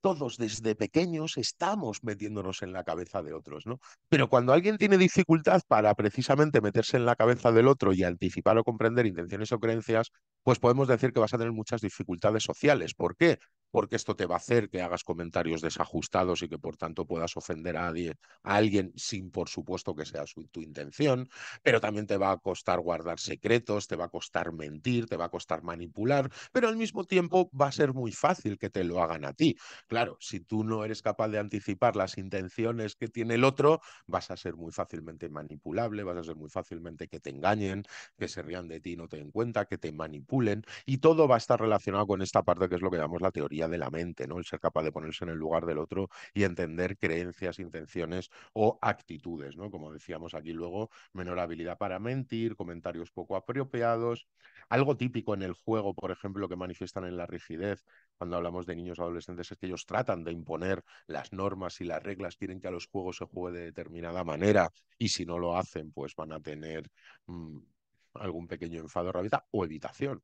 todos desde pequeños estamos metiéndonos en la cabeza de otros, ¿no? Pero cuando alguien tiene dificultad para precisamente meterse en la cabeza del otro y anticipar o comprender intenciones o creencias, pues podemos decir que vas a tener muchas dificultades sociales. ¿Por qué? porque esto te va a hacer que hagas comentarios desajustados y que por tanto puedas ofender a, alguien, a alguien sin por supuesto que sea su, tu intención, pero también te va a costar guardar secretos, te va a costar mentir, te va a costar manipular, pero al mismo tiempo va a ser muy fácil que te lo hagan a ti. Claro, si tú no eres capaz de anticipar las intenciones que tiene el otro, vas a ser muy fácilmente manipulable, vas a ser muy fácilmente que te engañen, que se rían de ti y no te den cuenta, que te manipulen, y todo va a estar relacionado con esta parte que es lo que llamamos la teoría de la mente, ¿no? El ser capaz de ponerse en el lugar del otro y entender creencias, intenciones o actitudes, ¿no? Como decíamos aquí luego, menor habilidad para mentir, comentarios poco apropiados, algo típico en el juego, por ejemplo, que manifiestan en la rigidez, cuando hablamos de niños adolescentes, es que ellos tratan de imponer las normas y las reglas, quieren que a los juegos se juegue de determinada manera y si no lo hacen, pues van a tener mm, algún pequeño enfado, rabia o evitación,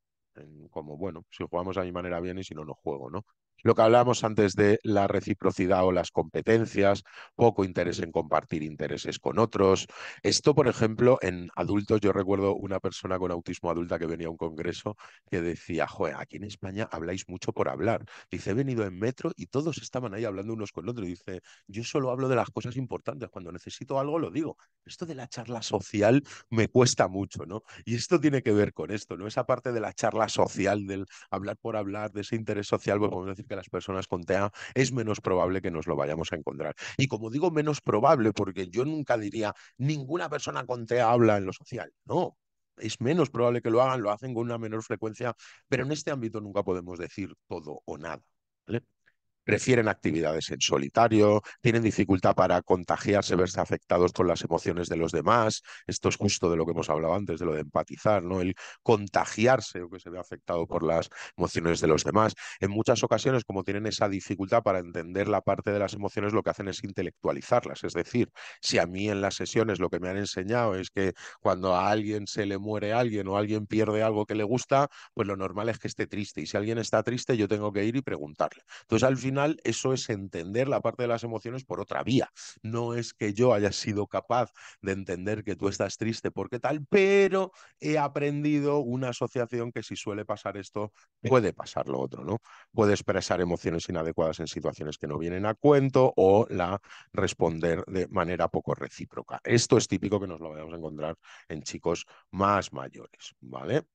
como, bueno, si jugamos a mi manera bien y si no, no juego, ¿no? Lo que hablábamos antes de la reciprocidad o las competencias, poco interés en compartir intereses con otros. Esto, por ejemplo, en adultos, yo recuerdo una persona con autismo adulta que venía a un congreso que decía, joder, aquí en España habláis mucho por hablar. Dice, he venido en metro y todos estaban ahí hablando unos con otros. Dice, yo solo hablo de las cosas importantes, cuando necesito algo lo digo. Esto de la charla social me cuesta mucho, ¿no? Y esto tiene que ver con esto, ¿no? Esa parte de la charla social, del hablar por hablar, de ese interés social, bueno, pues, decir que las personas con TEA es menos probable que nos lo vayamos a encontrar. Y como digo menos probable, porque yo nunca diría ninguna persona con TEA habla en lo social. No, es menos probable que lo hagan, lo hacen con una menor frecuencia, pero en este ámbito nunca podemos decir todo o nada prefieren actividades en solitario, tienen dificultad para contagiarse, verse afectados con las emociones de los demás. Esto es justo de lo que hemos hablado antes, de lo de empatizar, ¿no? El contagiarse o que se ve afectado por las emociones de los demás. En muchas ocasiones, como tienen esa dificultad para entender la parte de las emociones, lo que hacen es intelectualizarlas. Es decir, si a mí en las sesiones lo que me han enseñado es que cuando a alguien se le muere alguien o alguien pierde algo que le gusta, pues lo normal es que esté triste. Y si alguien está triste, yo tengo que ir y preguntarle. Entonces, al fin eso es entender la parte de las emociones por otra vía. No es que yo haya sido capaz de entender que tú estás triste porque tal, pero he aprendido una asociación que si suele pasar esto, puede pasar lo otro, ¿no? Puede expresar emociones inadecuadas en situaciones que no vienen a cuento o la responder de manera poco recíproca. Esto es típico que nos lo vayamos a encontrar en chicos más mayores, ¿vale?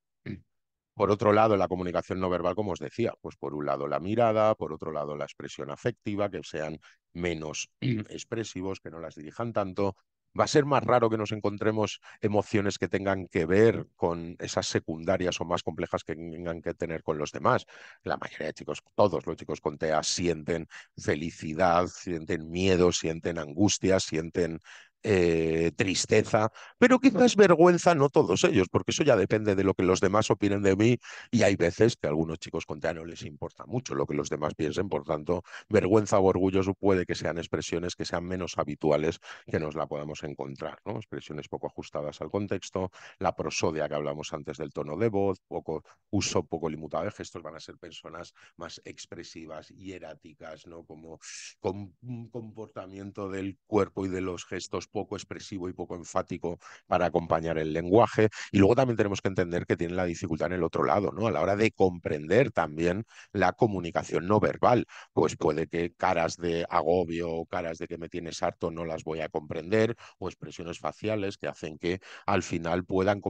Por otro lado, la comunicación no verbal, como os decía, pues por un lado la mirada, por otro lado la expresión afectiva, que sean menos expresivos, que no las dirijan tanto. Va a ser más raro que nos encontremos emociones que tengan que ver con esas secundarias o más complejas que tengan que tener con los demás. La mayoría de chicos, todos los chicos con TEA sienten felicidad, sienten miedo, sienten angustia, sienten eh, tristeza, pero quizás vergüenza, no todos ellos, porque eso ya depende de lo que los demás opinen de mí y hay veces que a algunos chicos con les importa mucho lo que los demás piensen, por tanto, vergüenza o orgullo puede que sean expresiones que sean menos habituales que nos la podamos encontrar, ¿no? expresiones poco ajustadas al contexto, la prosodia que hablamos antes del tono de voz, poco uso poco limitado de gestos, van a ser personas más expresivas, hieráticas, ¿no? como con un comportamiento del cuerpo y de los gestos poco expresivo y poco enfático para acompañar el lenguaje. Y luego también tenemos que entender que tiene la dificultad en el otro lado, ¿no? A la hora de comprender también la comunicación no verbal. Pues puede que caras de agobio o caras de que me tienes harto no las voy a comprender, o expresiones faciales que hacen que al final puedan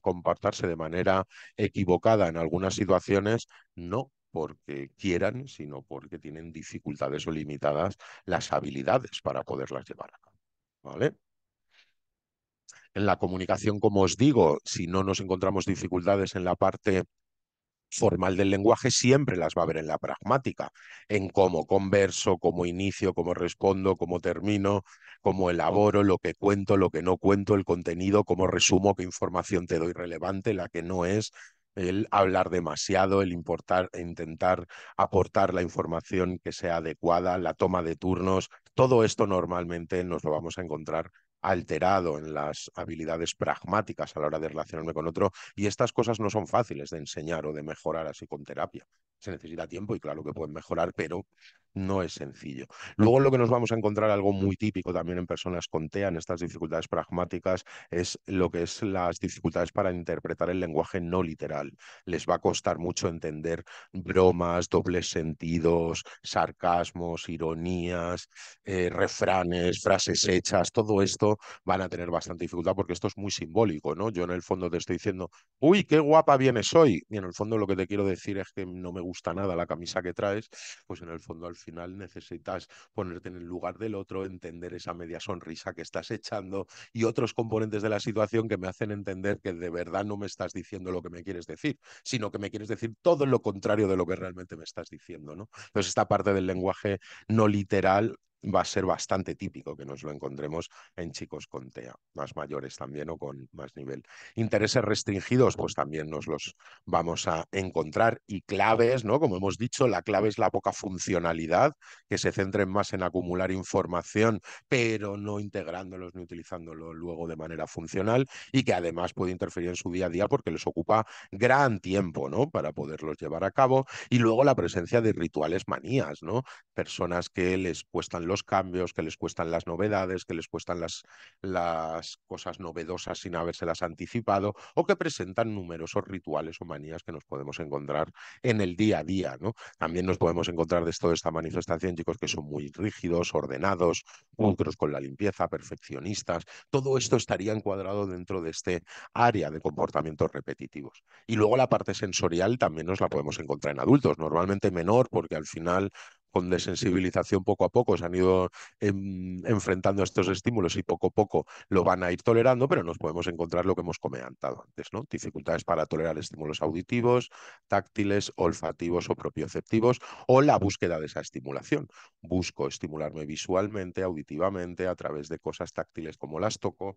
comportarse de manera equivocada en algunas situaciones, no porque quieran, sino porque tienen dificultades o limitadas las habilidades para poderlas llevar a cabo. ¿Vale? En la comunicación, como os digo, si no nos encontramos dificultades en la parte formal del lenguaje, siempre las va a haber en la pragmática, en cómo converso, cómo inicio, cómo respondo, cómo termino, cómo elaboro, lo que cuento, lo que no cuento, el contenido, cómo resumo, qué información te doy relevante, la que no es, el hablar demasiado, el importar, intentar aportar la información que sea adecuada, la toma de turnos, todo esto normalmente nos lo vamos a encontrar alterado en las habilidades pragmáticas a la hora de relacionarme con otro y estas cosas no son fáciles de enseñar o de mejorar así con terapia. Se necesita tiempo y claro que pueden mejorar, pero no es sencillo. Luego lo que nos vamos a encontrar, algo muy típico también en personas con TEA, en estas dificultades pragmáticas, es lo que es las dificultades para interpretar el lenguaje no literal. Les va a costar mucho entender bromas, dobles sentidos, sarcasmos, ironías, eh, refranes, frases hechas, todo esto van a tener bastante dificultad porque esto es muy simbólico, ¿no? Yo en el fondo te estoy diciendo, uy, qué guapa vienes hoy. Y en el fondo lo que te quiero decir es que no me gusta nada la camisa que traes, pues en el fondo al final necesitas ponerte en el lugar del otro, entender esa media sonrisa que estás echando y otros componentes de la situación que me hacen entender que de verdad no me estás diciendo lo que me quieres decir, sino que me quieres decir todo lo contrario de lo que realmente me estás diciendo, ¿no? Entonces esta parte del lenguaje no literal va a ser bastante típico que nos lo encontremos en chicos con TEA, más mayores también o con más nivel. Intereses restringidos, pues también nos los vamos a encontrar y claves, ¿no? Como hemos dicho, la clave es la poca funcionalidad, que se centren más en acumular información, pero no integrándolos ni utilizándolo luego de manera funcional y que además puede interferir en su día a día porque les ocupa gran tiempo, ¿no? Para poderlos llevar a cabo. Y luego la presencia de rituales manías, ¿no? Personas que les cuestan los cambios, que les cuestan las novedades, que les cuestan las, las cosas novedosas sin habérselas anticipado o que presentan numerosos rituales o manías que nos podemos encontrar en el día a día. ¿no? También nos podemos encontrar de esto de esta manifestación, chicos, que son muy rígidos, ordenados, con la limpieza, perfeccionistas. Todo esto estaría encuadrado dentro de este área de comportamientos repetitivos. Y luego la parte sensorial también nos la podemos encontrar en adultos, normalmente menor porque al final con desensibilización poco a poco se han ido enfrentando a estos estímulos y poco a poco lo van a ir tolerando, pero nos podemos encontrar lo que hemos comentado antes, ¿no? Dificultades para tolerar estímulos auditivos, táctiles, olfativos o propioceptivos o la búsqueda de esa estimulación. Busco estimularme visualmente, auditivamente, a través de cosas táctiles como las toco,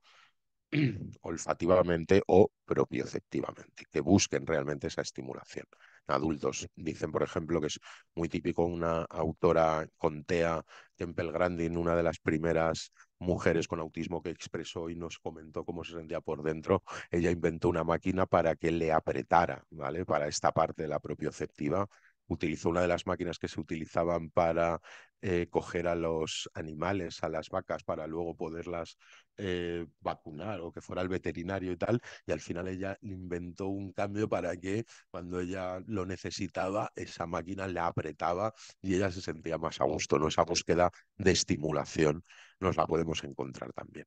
olfativamente o propioceptivamente, que busquen realmente esa estimulación adultos. Dicen, por ejemplo, que es muy típico una autora con TEA, Temple Grandin, una de las primeras mujeres con autismo que expresó y nos comentó cómo se sentía por dentro. Ella inventó una máquina para que le apretara, ¿vale? Para esta parte de la propioceptiva utilizó una de las máquinas que se utilizaban para eh, coger a los animales, a las vacas, para luego poderlas eh, vacunar o que fuera el veterinario y tal. Y al final ella inventó un cambio para que cuando ella lo necesitaba, esa máquina la apretaba y ella se sentía más a gusto. ¿no? Esa búsqueda de estimulación nos la podemos encontrar también.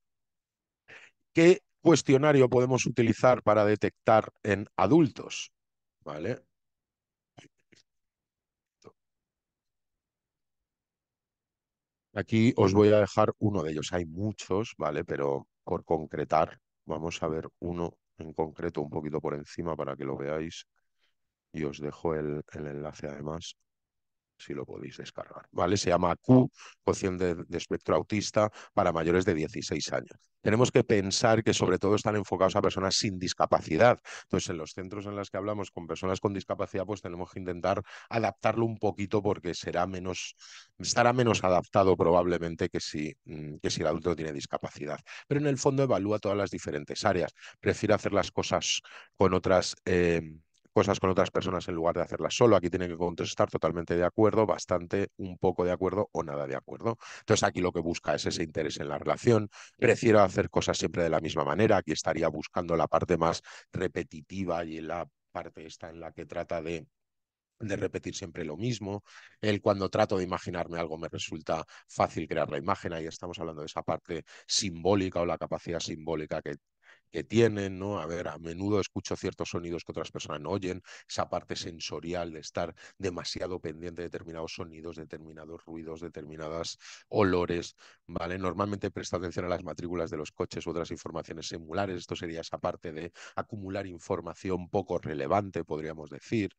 ¿Qué cuestionario podemos utilizar para detectar en adultos? ¿Vale? Aquí os voy a dejar uno de ellos. Hay muchos, ¿vale? Pero por concretar, vamos a ver uno en concreto un poquito por encima para que lo veáis. Y os dejo el, el enlace además si lo podéis descargar, ¿vale? Se llama Q, cociente de, espectro autista para mayores de 16 años. Tenemos que pensar que sobre todo están enfocados a personas sin discapacidad. Entonces, en los centros en los que hablamos con personas con discapacidad, pues tenemos que intentar adaptarlo un poquito porque será menos, estará menos adaptado probablemente que si, mm, que si el adulto tiene discapacidad. Pero en el fondo evalúa todas las diferentes áreas. prefiere hacer las cosas con otras... Eh, cosas con otras personas en lugar de hacerlas solo. Aquí tiene que contestar totalmente de acuerdo, bastante, un poco de acuerdo o nada de acuerdo. Entonces aquí lo que busca es ese interés en la relación. Prefiero hacer cosas siempre de la misma manera. Aquí estaría buscando la parte más repetitiva y la parte esta en la que trata de de repetir siempre lo mismo. él cuando trato de imaginarme algo me resulta fácil crear la imagen. Ahí estamos hablando de esa parte simbólica o la capacidad simbólica que que tienen, ¿no? A ver, a menudo escucho ciertos sonidos que otras personas no oyen, esa parte sensorial de estar demasiado pendiente de determinados sonidos, determinados ruidos, determinados olores, ¿vale? Normalmente presta atención a las matrículas de los coches u otras informaciones similares, esto sería esa parte de acumular información poco relevante, podríamos decir.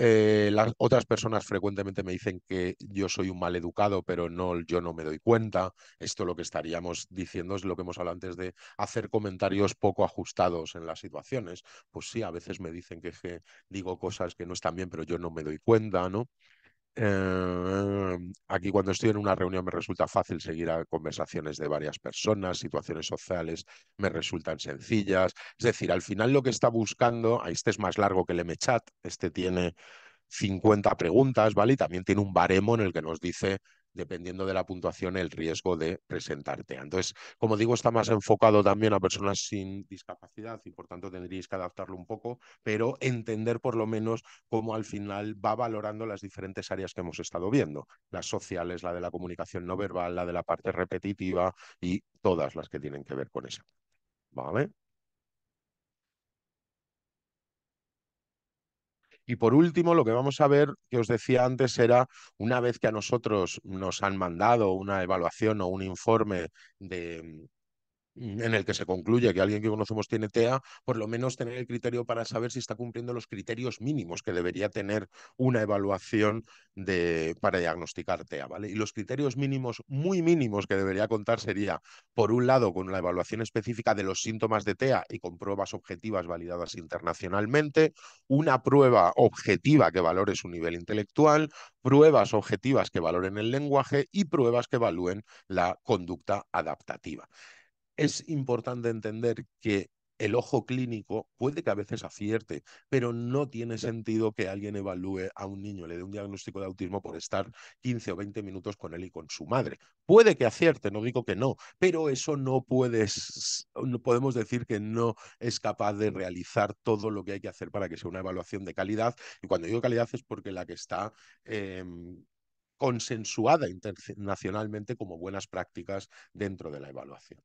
Eh, las otras personas frecuentemente me dicen que yo soy un mal educado, pero no, yo no me doy cuenta. Esto lo que estaríamos diciendo es lo que hemos hablado antes de hacer comentarios poco ajustados en las situaciones. Pues sí, a veces me dicen que, que digo cosas que no están bien, pero yo no me doy cuenta, ¿no? Em, aquí cuando estoy en una reunión me resulta fácil seguir a conversaciones de varias personas, situaciones sociales me resultan sencillas. Es decir, al final lo que está buscando, este es más largo que el M-Chat, este tiene 50 preguntas, ¿vale? Y también tiene un baremo en el que nos dice dependiendo de la puntuación, el riesgo de presentarte. Entonces, como digo, está más enfocado también a personas sin discapacidad y por tanto tendríais que adaptarlo un poco, pero entender por lo menos cómo al final va valorando las diferentes áreas que hemos estado viendo, las sociales, la de la comunicación no verbal, la de la parte repetitiva y todas las que tienen que ver con eso. ¿Vale? Y por último, lo que vamos a ver, que os decía antes, era una vez que a nosotros nos han mandado una evaluación o un informe de, Mm, en el que se concluye que alguien que conocemos tiene TEA, por lo menos tener el criterio para saber si está cumpliendo los criterios mínimos que debería tener una evaluación para diagnosticar TEA, ¿vale? Y los criterios mínimos, muy mínimos que debería contar sería, por un lado, con la evaluación específica de los síntomas de TEA y con pruebas objetivas validadas internacionalmente, una prueba objetiva que valore su nivel intelectual, pruebas objetivas que valoren el lenguaje y pruebas que evalúen la conducta adaptativa es importante entender que el ojo clínico puede que a veces acierte, pero no tiene sentido que alguien evalúe a un niño, le dé un diagnóstico de autismo por estar 15 o 20 minutos con él y con su madre. Puede que acierte, no digo que no, pero eso no puedes, no podemos decir que no es capaz de realizar todo lo que hay que hacer para que sea una evaluación de calidad. Y cuando digo calidad es porque la que está em, consensuada internacionalmente como buenas prácticas dentro de la evaluación.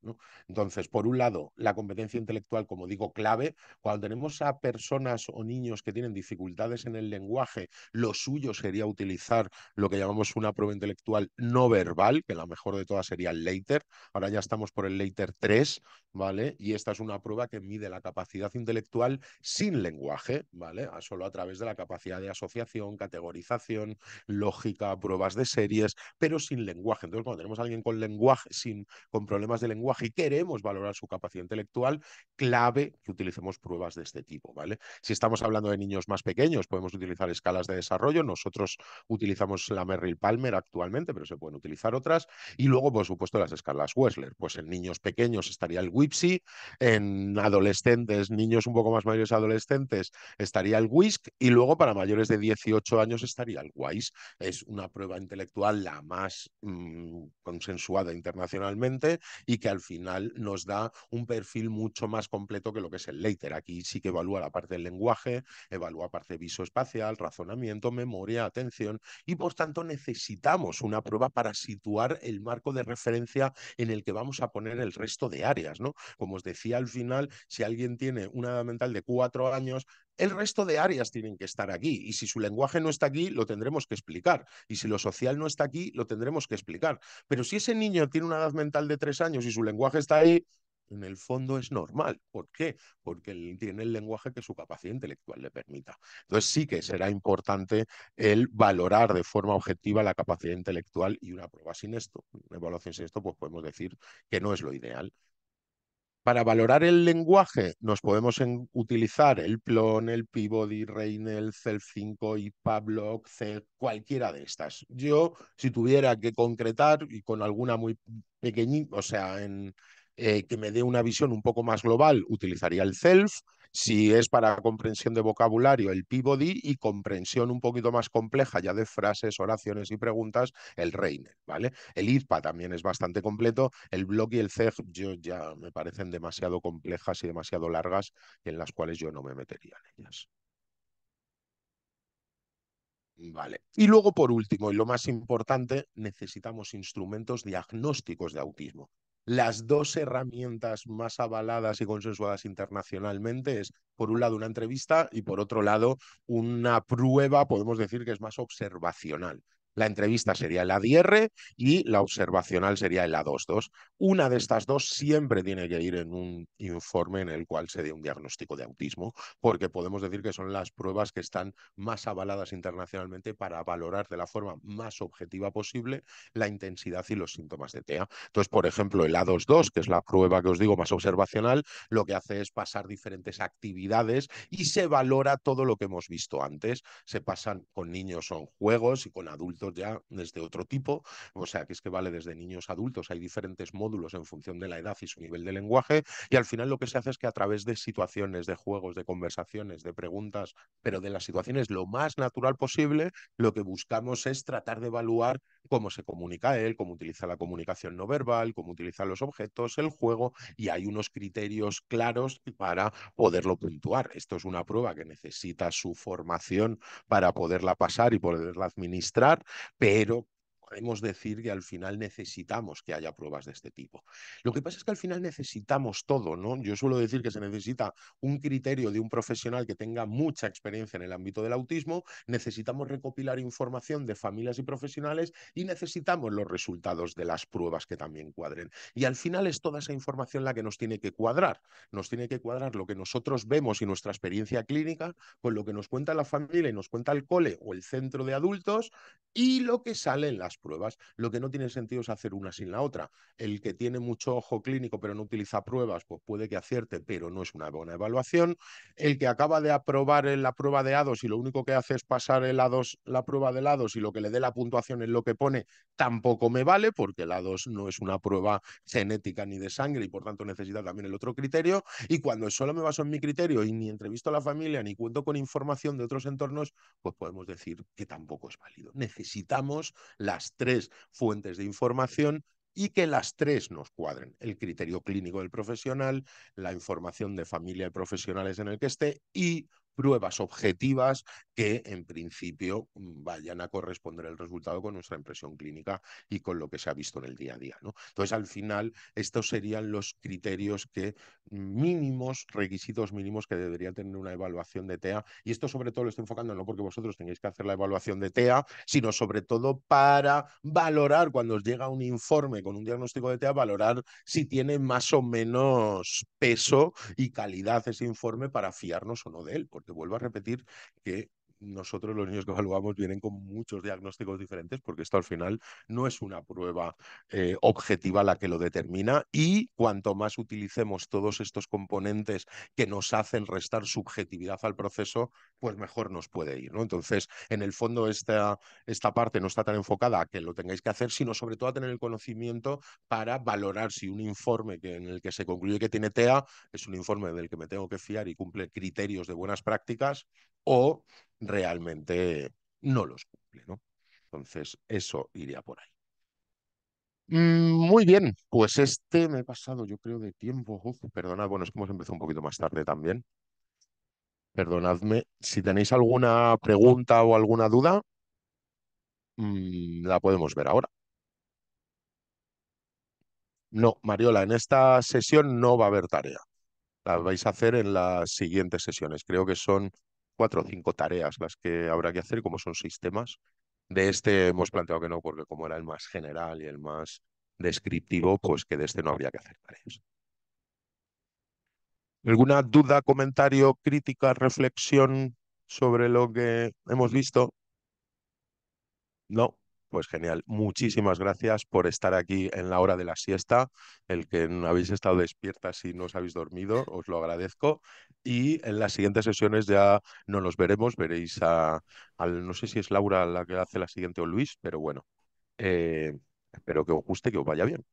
Entonces, por un lado, la competencia intelectual, como digo, clave, cuando tenemos a personas o niños que tienen dificultades en el lenguaje, lo suyo sería utilizar lo que llamamos una prueba intelectual no verbal, que la mejor de todas sería el LATER, ahora ya estamos por el LATER 3, ¿vale? Y esta es una prueba que mide la capacidad intelectual sin lenguaje, ¿vale? Solo a través de la capacidad de asociación, categorización, lógica, prueba de series, pero sin lenguaje. Entonces, cuando tenemos a alguien con lenguaje, sin, con problemas de lenguaje y queremos valorar su capacidad intelectual, clave que utilicemos pruebas de este tipo, ¿vale? Si estamos hablando de niños más pequeños, podemos utilizar escalas de desarrollo. Nosotros utilizamos la Merrill Palmer actualmente, pero se pueden utilizar otras. Y luego, por supuesto, las escalas Wessler. Pues en niños pequeños estaría el WIPSI, en adolescentes, niños un poco más mayores adolescentes, estaría el WISC y luego para mayores de 18 años estaría el WISE. Es una prueba intelectual la más mm, consensuada internacionalmente y que al final nos da un perfil mucho más completo que lo que es el Leiter. Aquí sí que evalúa la parte del lenguaje, evalúa parte visoespacial, razonamiento, memoria, atención y por tanto necesitamos una prueba para situar el marco de referencia en el que vamos a poner el resto de áreas, ¿no? Como os decía al final, si alguien tiene una edad mental de cuatro años, el resto de áreas tienen que estar aquí. Y si su lenguaje no está aquí, lo tendremos que explicar. Y si lo social no está aquí, lo tendremos que explicar. Pero si ese niño tiene una edad mental de tres años y su lenguaje está ahí, en el fondo es normal. ¿Por qué? Porque él tiene el lenguaje que su capacidad intelectual le permita. Entonces sí que será importante el valorar de forma objetiva la capacidad intelectual y una prueba sin esto. Una evaluación sin esto, pues podemos decir que no es lo ideal, para valorar el lenguaje nos podemos utilizar el Plon, el Peabody, el Self5 y Pablock, cualquiera de estas. Yo, si tuviera que concretar y con alguna muy pequeñita, o sea, en, eh, que me dé una visión un poco más global, utilizaría el Self. Si es para comprensión de vocabulario, el Peabody y comprensión un poquito más compleja ya de frases, oraciones y preguntas, el Reiner, ¿vale? El IRPA también es bastante completo, el blog y el CEG yo ya me parecen demasiado complejas y demasiado largas en las cuales yo no me metería en ellas. Vale. Y luego, por último, y lo más importante, necesitamos instrumentos diagnósticos de autismo las dos herramientas más avaladas y consensuadas internacionalmente es, por un lado, una entrevista y, por otro lado, una prueba, podemos decir que es más observacional. La entrevista sería el ADR y la observacional sería el A22. Una de estas dos siempre tiene que ir en un informe en el cual se dé un diagnóstico de autismo, porque podemos decir que son las pruebas que están más avaladas internacionalmente para valorar de la forma más objetiva posible la intensidad y los síntomas de TEA. Entonces, por ejemplo, el A22, que es la prueba que os digo más observacional, lo que hace es pasar diferentes actividades y se valora todo lo que hemos visto antes. Se pasan con niños, son juegos y con adultos ya desde otro tipo, o sea, que es que vale desde niños adultos, hay diferentes módulos en función de la edad y su nivel de lenguaje, y al final lo que se hace es que a través de situaciones, de juegos, de conversaciones, de preguntas, pero de las situaciones lo más natural posible, lo que buscamos es tratar de evaluar cómo se comunica él, cómo utiliza la comunicación no verbal, cómo utiliza los objetos, el juego, y hay unos criterios claros para poderlo puntuar. Esto es una prueba que necesita su formación para poderla pasar y poderla administrar, pero podemos decir que al final necesitamos que haya pruebas de este tipo. Lo que pasa es que al final necesitamos todo, ¿no? Yo suelo decir que se necesita un criterio de un profesional que tenga mucha experiencia en el ámbito del autismo, necesitamos recopilar información de familias y profesionales y necesitamos los resultados de las pruebas que también cuadren. Y al final es toda esa información la que nos tiene que cuadrar, nos tiene que cuadrar lo que nosotros vemos y nuestra experiencia clínica con lo que nos cuenta la familia y nos cuenta el cole o el centro de adultos y lo que sale en las pruebas. Lo que no tiene sentido es hacer una sin la otra. El que tiene mucho ojo clínico pero no utiliza pruebas, pues puede que acierte, pero no es una buena evaluación. El que acaba de aprobar la prueba de ADOS y lo único que hace es pasar el la prueba de ADOS y lo que le dé la puntuación es lo que pone, tampoco me vale porque el ADOS no es una prueba genética ni de sangre y por tanto necesita también el otro criterio. Y cuando solo me baso en mi criterio y ni entrevisto a la familia ni cuento con información de otros entornos, pues podemos decir que tampoco es válido. Necesitamos las tres fuentes de información y que las tres nos cuadren. El criterio clínico del profesional, la información de familia y profesionales en el que esté y pruebas objetivas que en principio mm, vayan a corresponder el resultado con nuestra impresión clínica y con lo que se ha visto en el día a día. ¿no? Entonces, al final, estos serían los criterios que mínimos, requisitos mínimos que debería tener una evaluación de TEA. Y esto sobre todo lo estoy enfocando no porque vosotros tengáis que hacer la evaluación de TEA, sino sobre todo para valorar cuando os llega un informe con un diagnóstico de TEA, valorar si tiene más o menos peso y calidad ese informe para fiarnos o no de él te vuelvo a repetir que nosotros los niños que evaluamos vienen con muchos diagnósticos diferentes porque esto al final no es una prueba eh, objetiva la que lo determina y cuanto más utilicemos todos estos componentes que nos hacen restar subjetividad al proceso, pues mejor nos puede ir. ¿no? Entonces, en el fondo esta, esta parte no está tan enfocada a que lo tengáis que hacer, sino sobre todo a tener el conocimiento para valorar si un informe que, en el que se concluye que tiene TEA es un informe del que me tengo que fiar y cumple criterios de buenas prácticas o realmente no los cumple, ¿no? Entonces, eso iría por ahí. Mm, muy bien, pues este me he pasado, yo creo, de tiempo. perdonad, bueno, es que hemos empezado un poquito más tarde también. Perdonadme, si tenéis alguna pregunta o alguna duda, mm, la podemos ver ahora. No, Mariola, en esta sesión no va a haber tarea. La vais a hacer en las siguientes sesiones. Creo que son cuatro o cinco tareas las que habrá que hacer, como son sistemas. De este hemos planteado que no, porque como era el más general y el más descriptivo, pues que de este no habría que hacer tareas. ¿Alguna duda, comentario, crítica, reflexión sobre lo que hemos visto? No. Pues genial. Muchísimas gracias por estar aquí en la hora de la siesta. El que habéis estado despiertas y no os habéis dormido, os lo agradezco. Y en las siguientes sesiones ya no los veremos, veréis a, no sé si es Laura la que hace la siguiente o Luis, pero bueno, eh, espero que os guste, que os vaya bien.